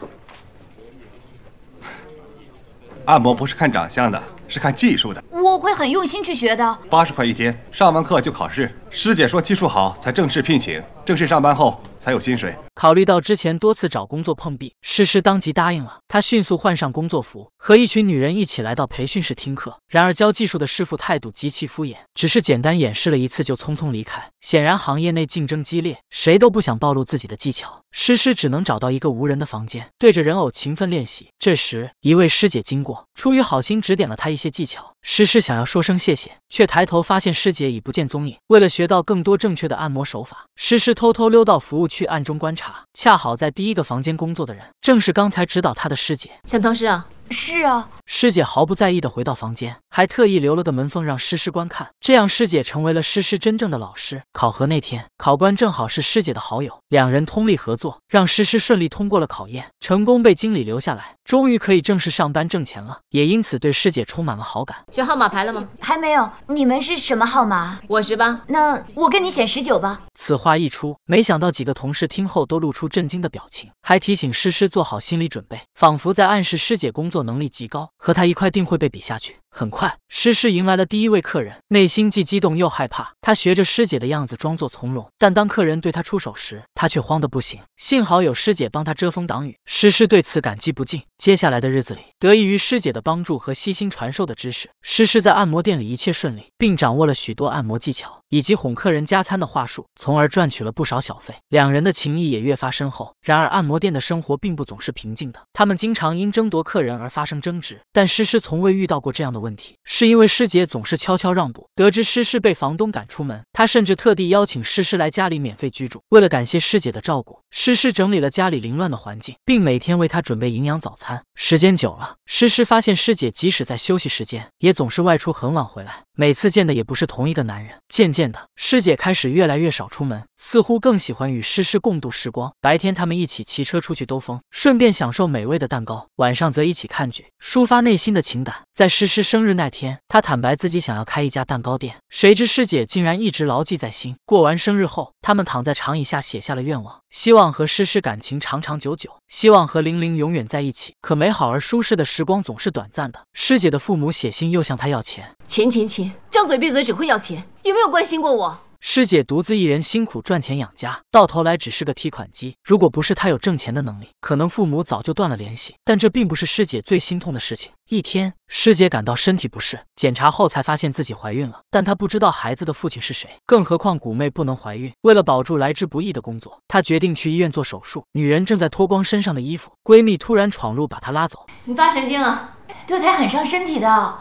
按摩不是看长相的。是看技术的，我会很用心去学的。八十块一天，上完课就考试。师姐说技术好才正式聘请，正式上班后才有薪水。考虑到之前多次找工作碰壁，诗诗当即答应了。她迅速换上工作服，和一群女人一起来到培训室听课。然而教技术的师傅态度极其敷衍，只是简单演示了一次就匆匆离开。显然行业内竞争激烈，谁都不想暴露自己的技巧。诗诗只能找到一个无人的房间，对着人偶勤奋练习。这时一位师姐经过，出于好心指点了她一。一些技巧，诗诗想要说声谢谢，却抬头发现师姐已不见踪影。为了学到更多正确的按摩手法，诗诗偷偷溜到服务区暗中观察，恰好在第一个房间工作的人正是刚才指导她的师姐。想偷师啊！是啊，师姐毫不在意的回到房间，还特意留了个门缝让诗诗观看，这样师姐成为了诗诗真正的老师。考核那天，考官正好是师姐的好友，两人通力合作，让诗诗顺利通过了考验，成功被经理留下来，终于可以正式上班挣钱了，也因此对师姐充满了好感。选号码牌了吗？还没有，你们是什么号码？我十八，那我跟你选十九吧。此话一出，没想到几个同事听后都露出震惊的表情，还提醒诗诗做好心理准备，仿佛在暗示师姐工作。做能力极高，和他一块定会被比下去。很快，诗诗迎来了第一位客人，内心既激动又害怕。她学着师姐的样子装作从容，但当客人对她出手时，她却慌得不行。幸好有师姐帮她遮风挡雨，诗诗对此感激不尽。接下来的日子里，得益于师姐的帮助和悉心传授的知识，诗诗在按摩店里一切顺利，并掌握了许多按摩技巧以及哄客人加餐的话术，从而赚取了不少小费。两人的情谊也越发深厚。然而，按摩店的生活并不总是平静的，他们经常因争夺客人而发生争执。但诗诗从未遇到过这样的问题，是因为师姐总是悄悄让步。得知诗诗被房东赶出门，她甚至特地邀请诗诗来家里免费居住。为了感谢师姐的照顾，诗诗整理了家里凌乱的环境，并每天为她准备营养早餐。时间久了，诗诗发现师姐即使在休息时间，也总是外出很晚回来。每次见的也不是同一个男人。渐渐的，师姐开始越来越少出门，似乎更喜欢与诗诗共度时光。白天他们一起骑车出去兜风，顺便享受美味的蛋糕；晚上则一起看剧，抒发内心的情感。在诗诗生日那天，她坦白自己想要开一家蛋糕店，谁知师姐竟然一直牢记在心。过完生日后，他们躺在长椅下写下了愿望：希望和诗诗感情长长久久，希望和玲玲永远在一起。可美好而舒适的时光总是短暂的。师姐的父母写信又向她要钱，钱钱钱，张嘴闭嘴只会要钱，有没有关心过我？师姐独自一人辛苦赚钱养家，到头来只是个提款机。如果不是她有挣钱的能力，可能父母早就断了联系。但这并不是师姐最心痛的事情。一天，师姐感到身体不适，检查后才发现自己怀孕了。但她不知道孩子的父亲是谁，更何况古妹不能怀孕。为了保住来之不易的工作，她决定去医院做手术。女人正在脱光身上的衣服，闺蜜突然闯入，把她拉走。你发神经啊？堕胎很伤身体的，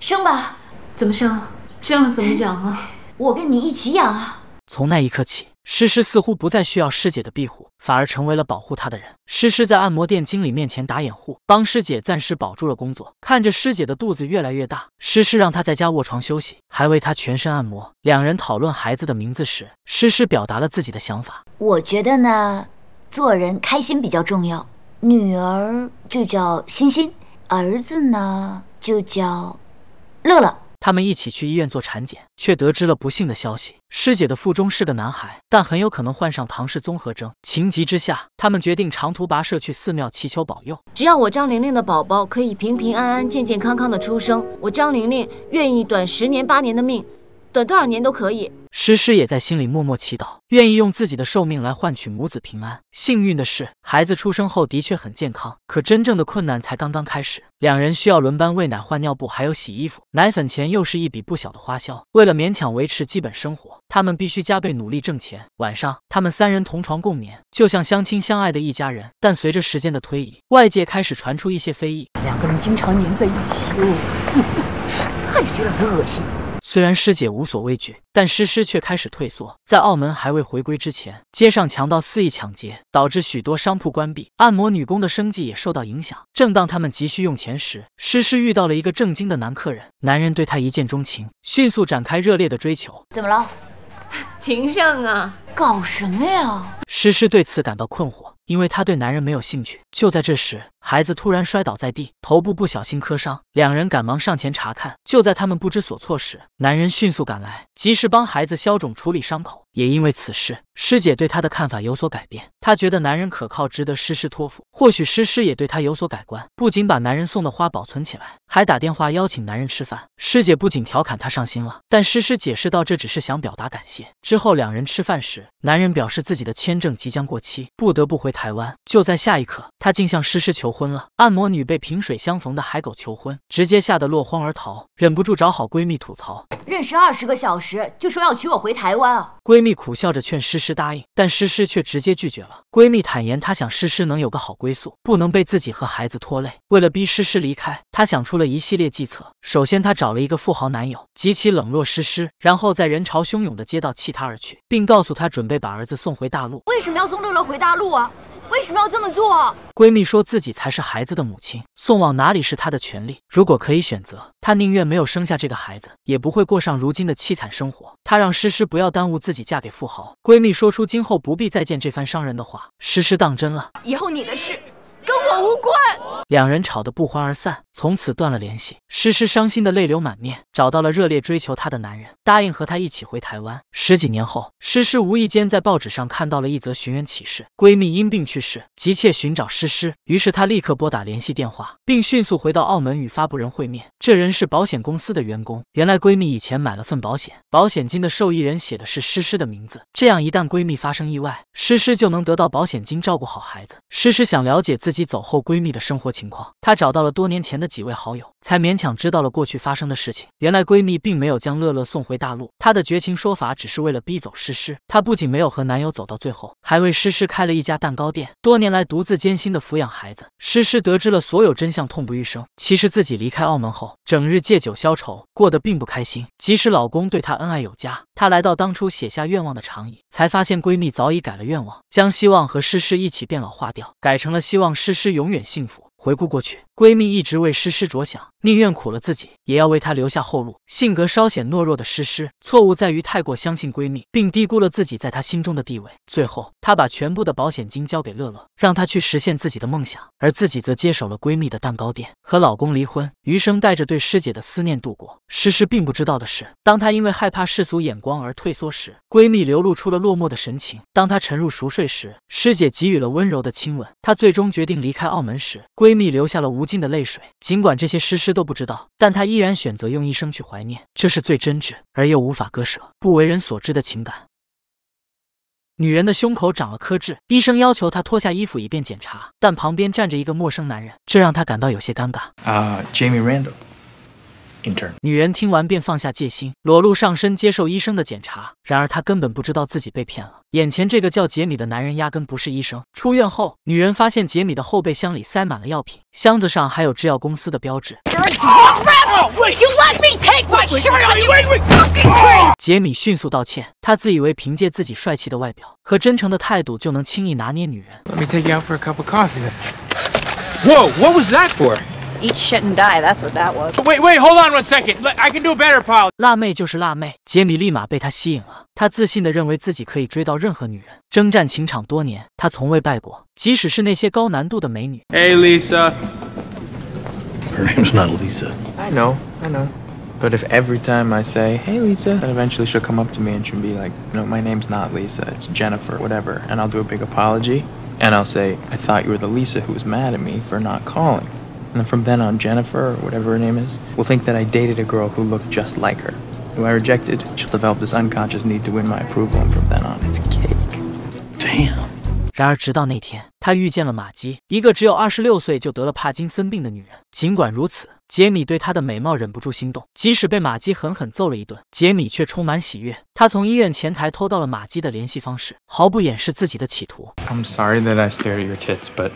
生吧？怎么生？生了怎么养啊？我跟你一起养啊！从那一刻起，诗诗似乎不再需要师姐的庇护，反而成为了保护她的人。诗诗在按摩店经理面前打掩护，帮师姐暂时保住了工作。看着师姐的肚子越来越大，诗诗让她在家卧床休息，还为她全身按摩。两人讨论孩子的名字时，诗诗表达了自己的想法：我觉得呢，做人开心比较重要。女儿就叫欣欣，儿子呢就叫乐乐。他们一起去医院做产检，却得知了不幸的消息。师姐的腹中是个男孩，但很有可能患上唐氏综合征。情急之下，他们决定长途跋涉去寺庙祈求保佑。只要我张玲玲的宝宝可以平平安安、健健康康的出生，我张玲玲愿意短十年八年的命。等多少年都可以。诗诗也在心里默默祈祷，愿意用自己的寿命来换取母子平安。幸运的是，孩子出生后的确很健康。可真正的困难才刚刚开始，两人需要轮班喂奶、换尿布，还有洗衣服。奶粉钱又是一笔不小的花销。为了勉强维持基本生活，他们必须加倍努力挣钱。晚上，他们三人同床共眠，就像相亲相爱的一家人。但随着时间的推移，外界开始传出一些非议：两个人经常粘在一起，看着就让人恶心。虽然师姐无所畏惧，但诗诗却开始退缩。在澳门还未回归之前，街上强盗肆意抢劫，导致许多商铺关闭，按摩女工的生计也受到影响。正当他们急需用钱时，诗诗遇到了一个正经的男客人，男人对她一见钟情，迅速展开热烈的追求。怎么了，情圣啊？搞什么呀？诗诗对此感到困惑，因为她对男人没有兴趣。就在这时。孩子突然摔倒在地，头部不小心磕伤，两人赶忙上前查看。就在他们不知所措时，男人迅速赶来，及时帮孩子消肿、处理伤口。也因为此事，师姐对他的看法有所改变。她觉得男人可靠，值得诗诗托付。或许诗诗也对他有所改观，不仅把男人送的花保存起来，还打电话邀请男人吃饭。师姐不仅调侃他上心了，但诗诗解释到这只是想表达感谢。之后两人吃饭时，男人表示自己的签证即将过期，不得不回台湾。就在下一刻，他竟向诗诗求。婚了，按摩女被萍水相逢的海狗求婚，直接吓得落荒而逃，忍不住找好闺蜜吐槽：“认识二十个小时就说要娶我回台湾啊！”闺蜜苦笑着劝诗诗答应，但诗诗却直接拒绝了。闺蜜坦言她想诗诗能有个好归宿，不能被自己和孩子拖累。为了逼诗诗离开，她想出了一系列计策。首先，她找了一个富豪男友，极其冷落诗诗，然后在人潮汹涌的街道弃她而去，并告诉她准备把儿子送回大陆。为什么要送乐乐回大陆啊？为什么要这么做？闺蜜说自己才是孩子的母亲，送往哪里是她的权利。如果可以选择，她宁愿没有生下这个孩子，也不会过上如今的凄惨生活。她让诗诗不要耽误自己嫁给富豪。闺蜜说出今后不必再见这番伤人的话，诗诗当真了。以后你的事。跟我无关。两人吵得不欢而散，从此断了联系。诗诗伤心的泪流满面，找到了热烈追求她的男人，答应和他一起回台湾。十几年后，诗诗无意间在报纸上看到了一则寻人启事，闺蜜因病去世，急切寻找诗诗。于是她立刻拨打联系电话，并迅速回到澳门与发布人会面。这人是保险公司的员工。原来闺蜜以前买了份保险，保险金的受益人写的是诗诗的名字。这样一旦闺蜜发生意外，诗诗就能得到保险金，照顾好孩子。诗诗想了解自。自己走后，闺蜜的生活情况，她找到了多年前的几位好友。才勉强知道了过去发生的事情。原来闺蜜并没有将乐乐送回大陆，她的绝情说法只是为了逼走诗诗。她不仅没有和男友走到最后，还为诗诗开了一家蛋糕店，多年来独自艰辛的抚养孩子。诗诗得知了所有真相，痛不欲生。其实自己离开澳门后，整日借酒消愁，过得并不开心。即使老公对她恩爱有加，她来到当初写下愿望的长椅，才发现闺蜜早已改了愿望，将希望和诗诗一起变老化掉，改成了希望诗诗永远幸福。回顾过去，闺蜜一直为诗诗着想。宁愿苦了自己，也要为她留下后路。性格稍显懦弱的诗诗，错误在于太过相信闺蜜，并低估了自己在她心中的地位。最后，她把全部的保险金交给乐乐，让她去实现自己的梦想，而自己则接手了闺蜜的蛋糕店，和老公离婚，余生带着对师姐的思念度过。诗诗并不知道的是，当她因为害怕世俗眼光而退缩时，闺蜜流露出了落寞的神情；当她沉入熟睡时，师姐给予了温柔的亲吻；她最终决定离开澳门时，闺蜜流下了无尽的泪水。尽管这些，诗诗。都不知道，但他依然选择用一生去怀念，这是最真挚而又无法割舍、不为人所知的情感。女人的胸口长了颗痣，医生要求她脱下衣服以便检查，但旁边站着一个陌生男人，这让她感到有些尴尬。啊，Jamie Randall，e 女人听完便放下戒心，裸露上身接受医生的检查。然而她根本不知道自己被骗了，眼前这个叫杰米的男人压根不是医生。出院后，女人发现杰米的后备箱里塞满了药品，箱子上还有制药公司的标志。杰米迅速道歉，他自以为凭借自己帅气的外表和真诚的态度就能轻易拿捏女人。Let me take you out for a cup of coffee. Whoa, what was that for? Eat shit and die, that's what that was. Wait, wait, hold on one second. I can do better, pal. 辣妹就是辣妹，杰米立马被她吸引了。他自信的认为自己可以追到任何女人。征战情场多年，他从未败过，即使是那些高难度的美女。Hey, Lisa. Her name's not Lisa. I know, I know. But if every time I say, hey, Lisa, then eventually she'll come up to me and she'll be like, no, my name's not Lisa, it's Jennifer, whatever. And I'll do a big apology. And I'll say, I thought you were the Lisa who was mad at me for not calling. And then from then on, Jennifer, or whatever her name is, will think that I dated a girl who looked just like her. Who I rejected, she'll develop this unconscious need to win my approval, and from then on, it's cake. Damn. 然而，直到那天，他遇见了玛姬，一个只有二十六岁就得了帕金森病的女人。尽管如此，杰米对她的美貌忍不住心动。即使被玛姬狠狠揍了一顿，杰米却充满喜悦。他从医院前台偷到了玛姬的联系方式，毫不掩饰自己的企图。I'm sorry that I stare at your tits, but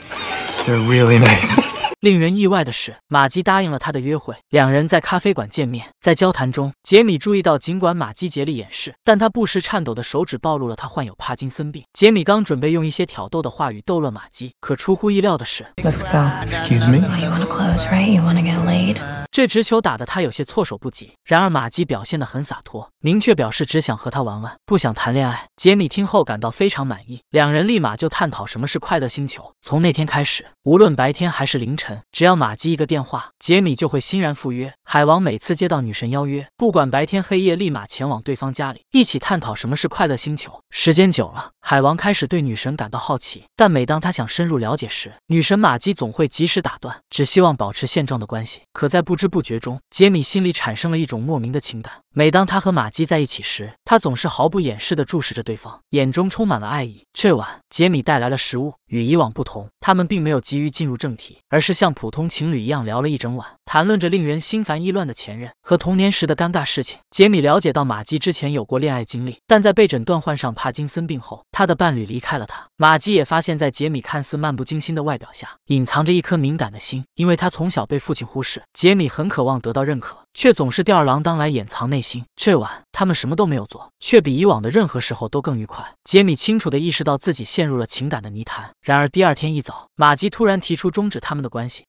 they're really nice. 令人意外的是，马基答应了他的约会，两人在咖啡馆见面。在交谈中，杰米注意到，尽管马基竭力掩饰，但他不时颤抖的手指暴露了他患有帕金森病。杰米刚准备用一些挑逗的话语逗乐马基，可出乎意料的是，Let's go. Excuse me. You wanna close, right? You wanna get laid. 这直球打得他有些措手不及，然而马姬表现的很洒脱，明确表示只想和他玩玩，不想谈恋爱。杰米听后感到非常满意，两人立马就探讨什么是快乐星球。从那天开始，无论白天还是凌晨，只要马姬一个电话，杰米就会欣然赴约。海王每次接到女神邀约，不管白天黑夜，立马前往对方家里，一起探讨什么是快乐星球。时间久了。海王开始对女神感到好奇，但每当他想深入了解时，女神玛姬总会及时打断，只希望保持现状的关系。可在不知不觉中，杰米心里产生了一种莫名的情感。每当他和玛姬在一起时，他总是毫不掩饰的注视着对方，眼中充满了爱意。这晚，杰米带来了食物，与以往不同，他们并没有急于进入正题，而是像普通情侣一样聊了一整晚，谈论着令人心烦意乱的前任和童年时的尴尬事情。杰米了解到马基之前有过恋爱经历，但在被诊断患上帕金森病后，他的伴侣离开了他。马基也发现，在杰米看似漫不经心的外表下，隐藏着一颗敏感的心，因为他从小被父亲忽视。杰米很渴望得到认可，却总是吊儿郎当来掩藏内心。这晚。他们什么都没有做，却比以往的任何时候都更愉快。杰米清楚地意识到自己陷入了情感的泥潭。然而第二天一早，马吉突然提出终止他们的关系。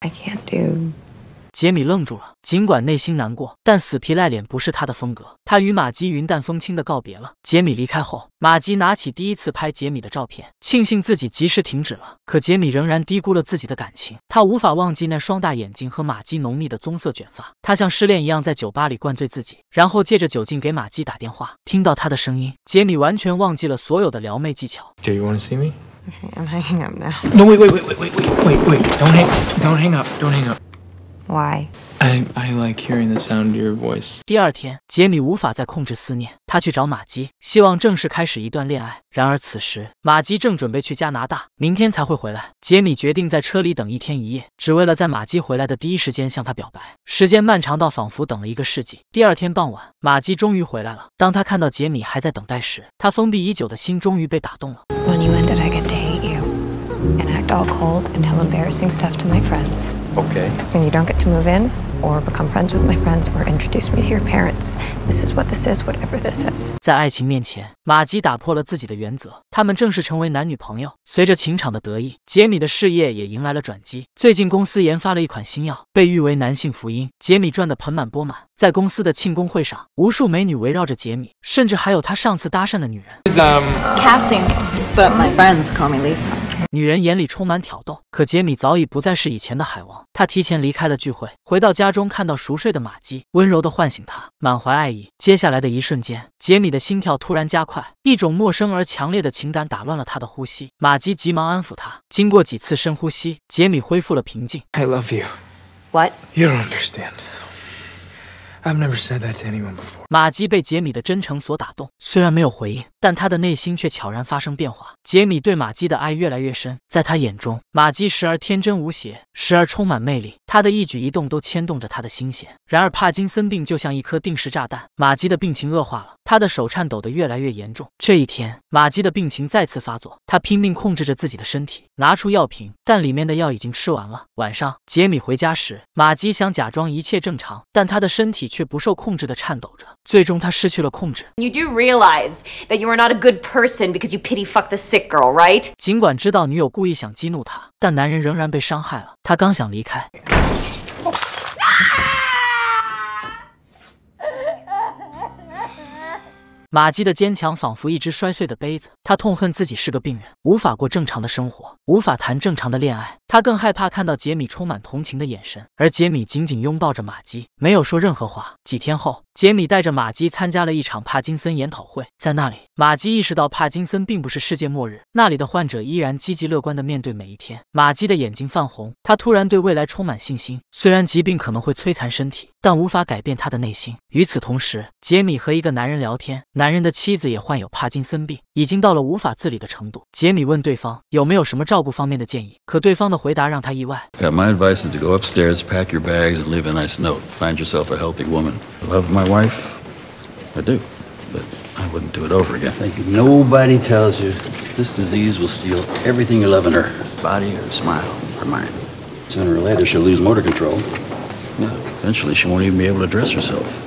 杰米愣住了，尽管内心难过，但死皮赖脸不是他的风格。他与马基云淡风轻的告别了。杰米离开后，马基拿起第一次拍杰米的照片，庆幸自己及时停止了。可杰米仍然低估了自己的感情，他无法忘记那双大眼睛和马基浓密的棕色卷发。他像失恋一样在酒吧里灌醉自己，然后借着酒劲给马基打电话。听到他的声音，杰米完全忘记了所有的撩妹技巧。Do you want to see me? Okay, I'm hanging up now. No, wait, wait, wait, wait, wait, wait, wait. Don't hang, don't hang up, don't hang up. Why? I I like hearing the sound of your voice. 第二天，杰米无法再控制思念，他去找玛姬，希望正式开始一段恋爱。然而此时，玛姬正准备去加拿大，明天才会回来。杰米决定在车里等一天一夜，只为了在玛姬回来的第一时间向她表白。时间漫长到仿佛等了一个世纪。第二天傍晚，玛姬终于回来了。当她看到杰米还在等待时，她封闭已久的心终于被打动了。and act all cold and tell embarrassing stuff to my friends. Okay. t h e n you don't get to move in or become friends with my friends or introduce me to your parents. This is what this is, whatever this is. 在爱情面前，马姬打破了自己的原则，他们正式成为男女朋友。随着情场的得意，杰米的事业也迎来了转机。最近公司研发了一款新药，被誉为男性福音，杰米赚得盆满钵满。在公司的庆功会上，无数美女围绕着杰米，甚至还有他上次搭讪的女人。Um, Cassie, but my friends call me Lisa. 女人眼里充满挑逗，可杰米早已不再是以前的海王。他提前离开了聚会，回到家中，看到熟睡的玛姬，温柔的唤醒她，满怀爱意。接下来的一瞬间，杰米的心跳突然加快，一种陌生而强烈的情感打乱了他的呼吸。玛姬急忙安抚他，经过几次深呼吸，杰米恢复了平静。I love you. What? You don't understand. I've never said that to anyone before. 玛姬被杰米的真诚所打动，虽然没有回应。但他的内心却悄然发生变化。杰米对玛姬的爱越来越深，在他眼中，玛姬时而天真无邪，时而充满魅力，他的一举一动都牵动着他的心弦。然而，帕金森病就像一颗定时炸弹，玛姬的病情恶化了，她的手颤抖的越来越严重。这一天，玛姬的病情再次发作，她拼命控制着自己的身体，拿出药瓶，但里面的药已经吃完了。晚上，杰米回家时，玛姬想假装一切正常，但她的身体却不受控制的颤抖着。最终，他失去了控制。尽管知道女友故意想激怒他，但男人仍然被伤害了。他刚想离开。玛姬的坚强仿佛一只摔碎的杯子，她痛恨自己是个病人，无法过正常的生活，无法谈正常的恋爱。她更害怕看到杰米充满同情的眼神。而杰米紧紧拥抱着玛姬，没有说任何话。几天后，杰米带着玛姬参加了一场帕金森研讨会，在那里，玛姬意识到帕金森并不是世界末日，那里的患者依然积极乐观地面对每一天。玛姬的眼睛泛红，她突然对未来充满信心。虽然疾病可能会摧残身体，但无法改变她的内心。与此同时，杰米和一个男人聊天，男。男人的妻子也患有帕金森病，已经到了无法自理的程度。杰米问对方有没有什么照顾方面的建议，可对方的回答让他意外。Yeah, my advice is to go upstairs, pack your bags, and leave a nice note. Find yourself a healthy woman. Love my wife, I do, but I wouldn't do it over again. Thank you. Nobody tells you this disease will steal everything you love in her body, her smile, her mind. Sooner or later, she'll lose motor control. Yeah, eventually, she won't even be able to dress herself.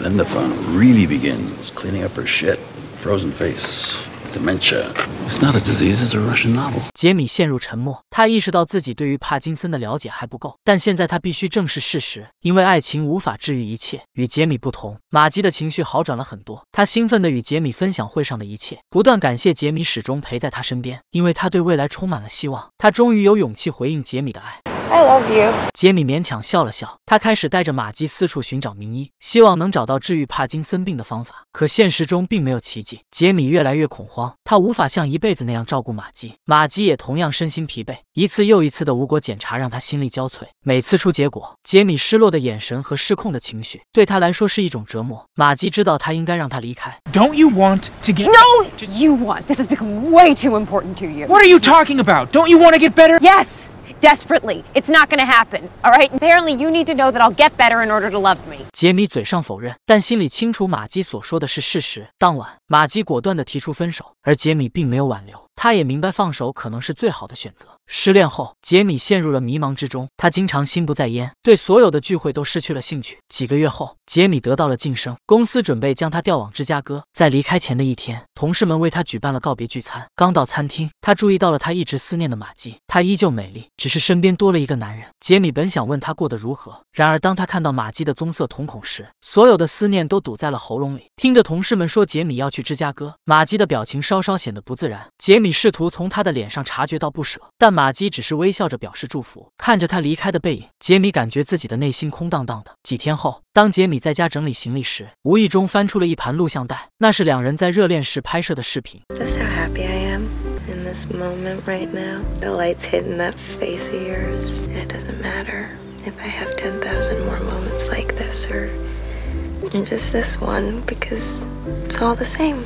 Then the fun really begins. Cleaning up her shit, frozen face, dementia. It's not a disease. It's a Russian novel. 杰米陷入沉默。他意识到自己对于帕金森的了解还不够。但现在他必须正视事实，因为爱情无法治愈一切。与杰米不同，玛姬的情绪好转了很多。她兴奋地与杰米分享会上的一切，不断感谢杰米始终陪在她身边，因为她对未来充满了希望。她终于有勇气回应杰米的爱。I love you。杰米勉强笑了笑，他开始带着玛姬四处寻找名医，希望能找到治愈帕金森病的方法。可现实中并没有奇迹，杰米越来越恐慌，他无法像一辈子那样照顾玛姬。玛姬也同样身心疲惫，一次又一次的无果检查让他心力交瘁。每次出结果，杰米失落的眼神和失控的情绪对他来说是一种折磨。玛姬知道他应该让他离开。Don't you to want get? want. This become important desperately. It's not going to happen. All right. Apparently, you need to know that I'll get better in order to love me. 杰米嘴上否认，但心里清楚马姬所说的是事实。当晚，马姬果断的提出分手，而杰米并没有挽留。他也明白放手可能是最好的选择。失恋后，杰米陷入了迷茫之中。他经常心不在焉，对所有的聚会都失去了兴趣。几个月后，杰米得到了晋升，公司准备将他调往芝加哥。在离开前的一天，同事们为他举办了告别聚餐。刚到餐厅，他注意到了他一直思念的玛姬，她依旧美丽，只是身边多了一个男人。杰米本想问他过得如何，然而当他看到玛姬的棕色瞳孔时，所有的思念都堵在了喉咙里。听着同事们说杰米要去芝加哥，玛姬的表情稍稍显得不自然。杰米试图从她的脸上察觉到不舍，但。马姬只是微笑着表示祝福看着他离开的背影杰米感觉自己的内心空荡荡的几天后当杰米在家整理行李时无意中翻出了一盘录像带那是两人在热恋时拍摄的视频 just how happy i am in this moment right now the light's hidden that face appears and it doesn't matter if i have ten thousand more moments like this or in just this one because it's all the same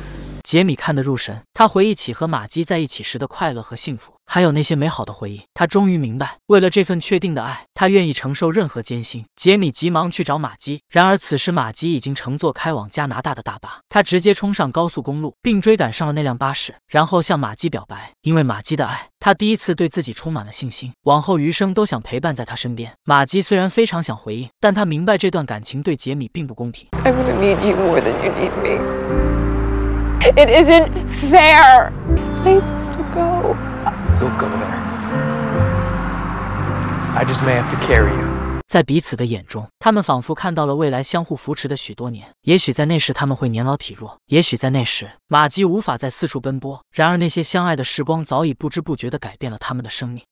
杰米看得入神他回忆起和玛姬在一起时的快乐和幸福还有那些美好的回忆，他终于明白，为了这份确定的爱，他愿意承受任何艰辛。杰米急忙去找玛姬，然而此时玛姬已经乘坐开往加拿大的大巴。他直接冲上高速公路，并追赶上了那辆巴士，然后向玛姬表白。因为玛姬的爱，他第一次对自己充满了信心，往后余生都想陪伴在她身边。玛姬虽然非常想回应，但她明白这段感情对杰米并不公平。may carry you. go go just there. I have 在彼此的眼中，他们仿佛看到了未来相互扶持的许多年。也许在那时他们会年老体弱，也许在那时马姬无法再四处奔波。然而那些相爱的时光早已不知不觉地改变了他们的生命。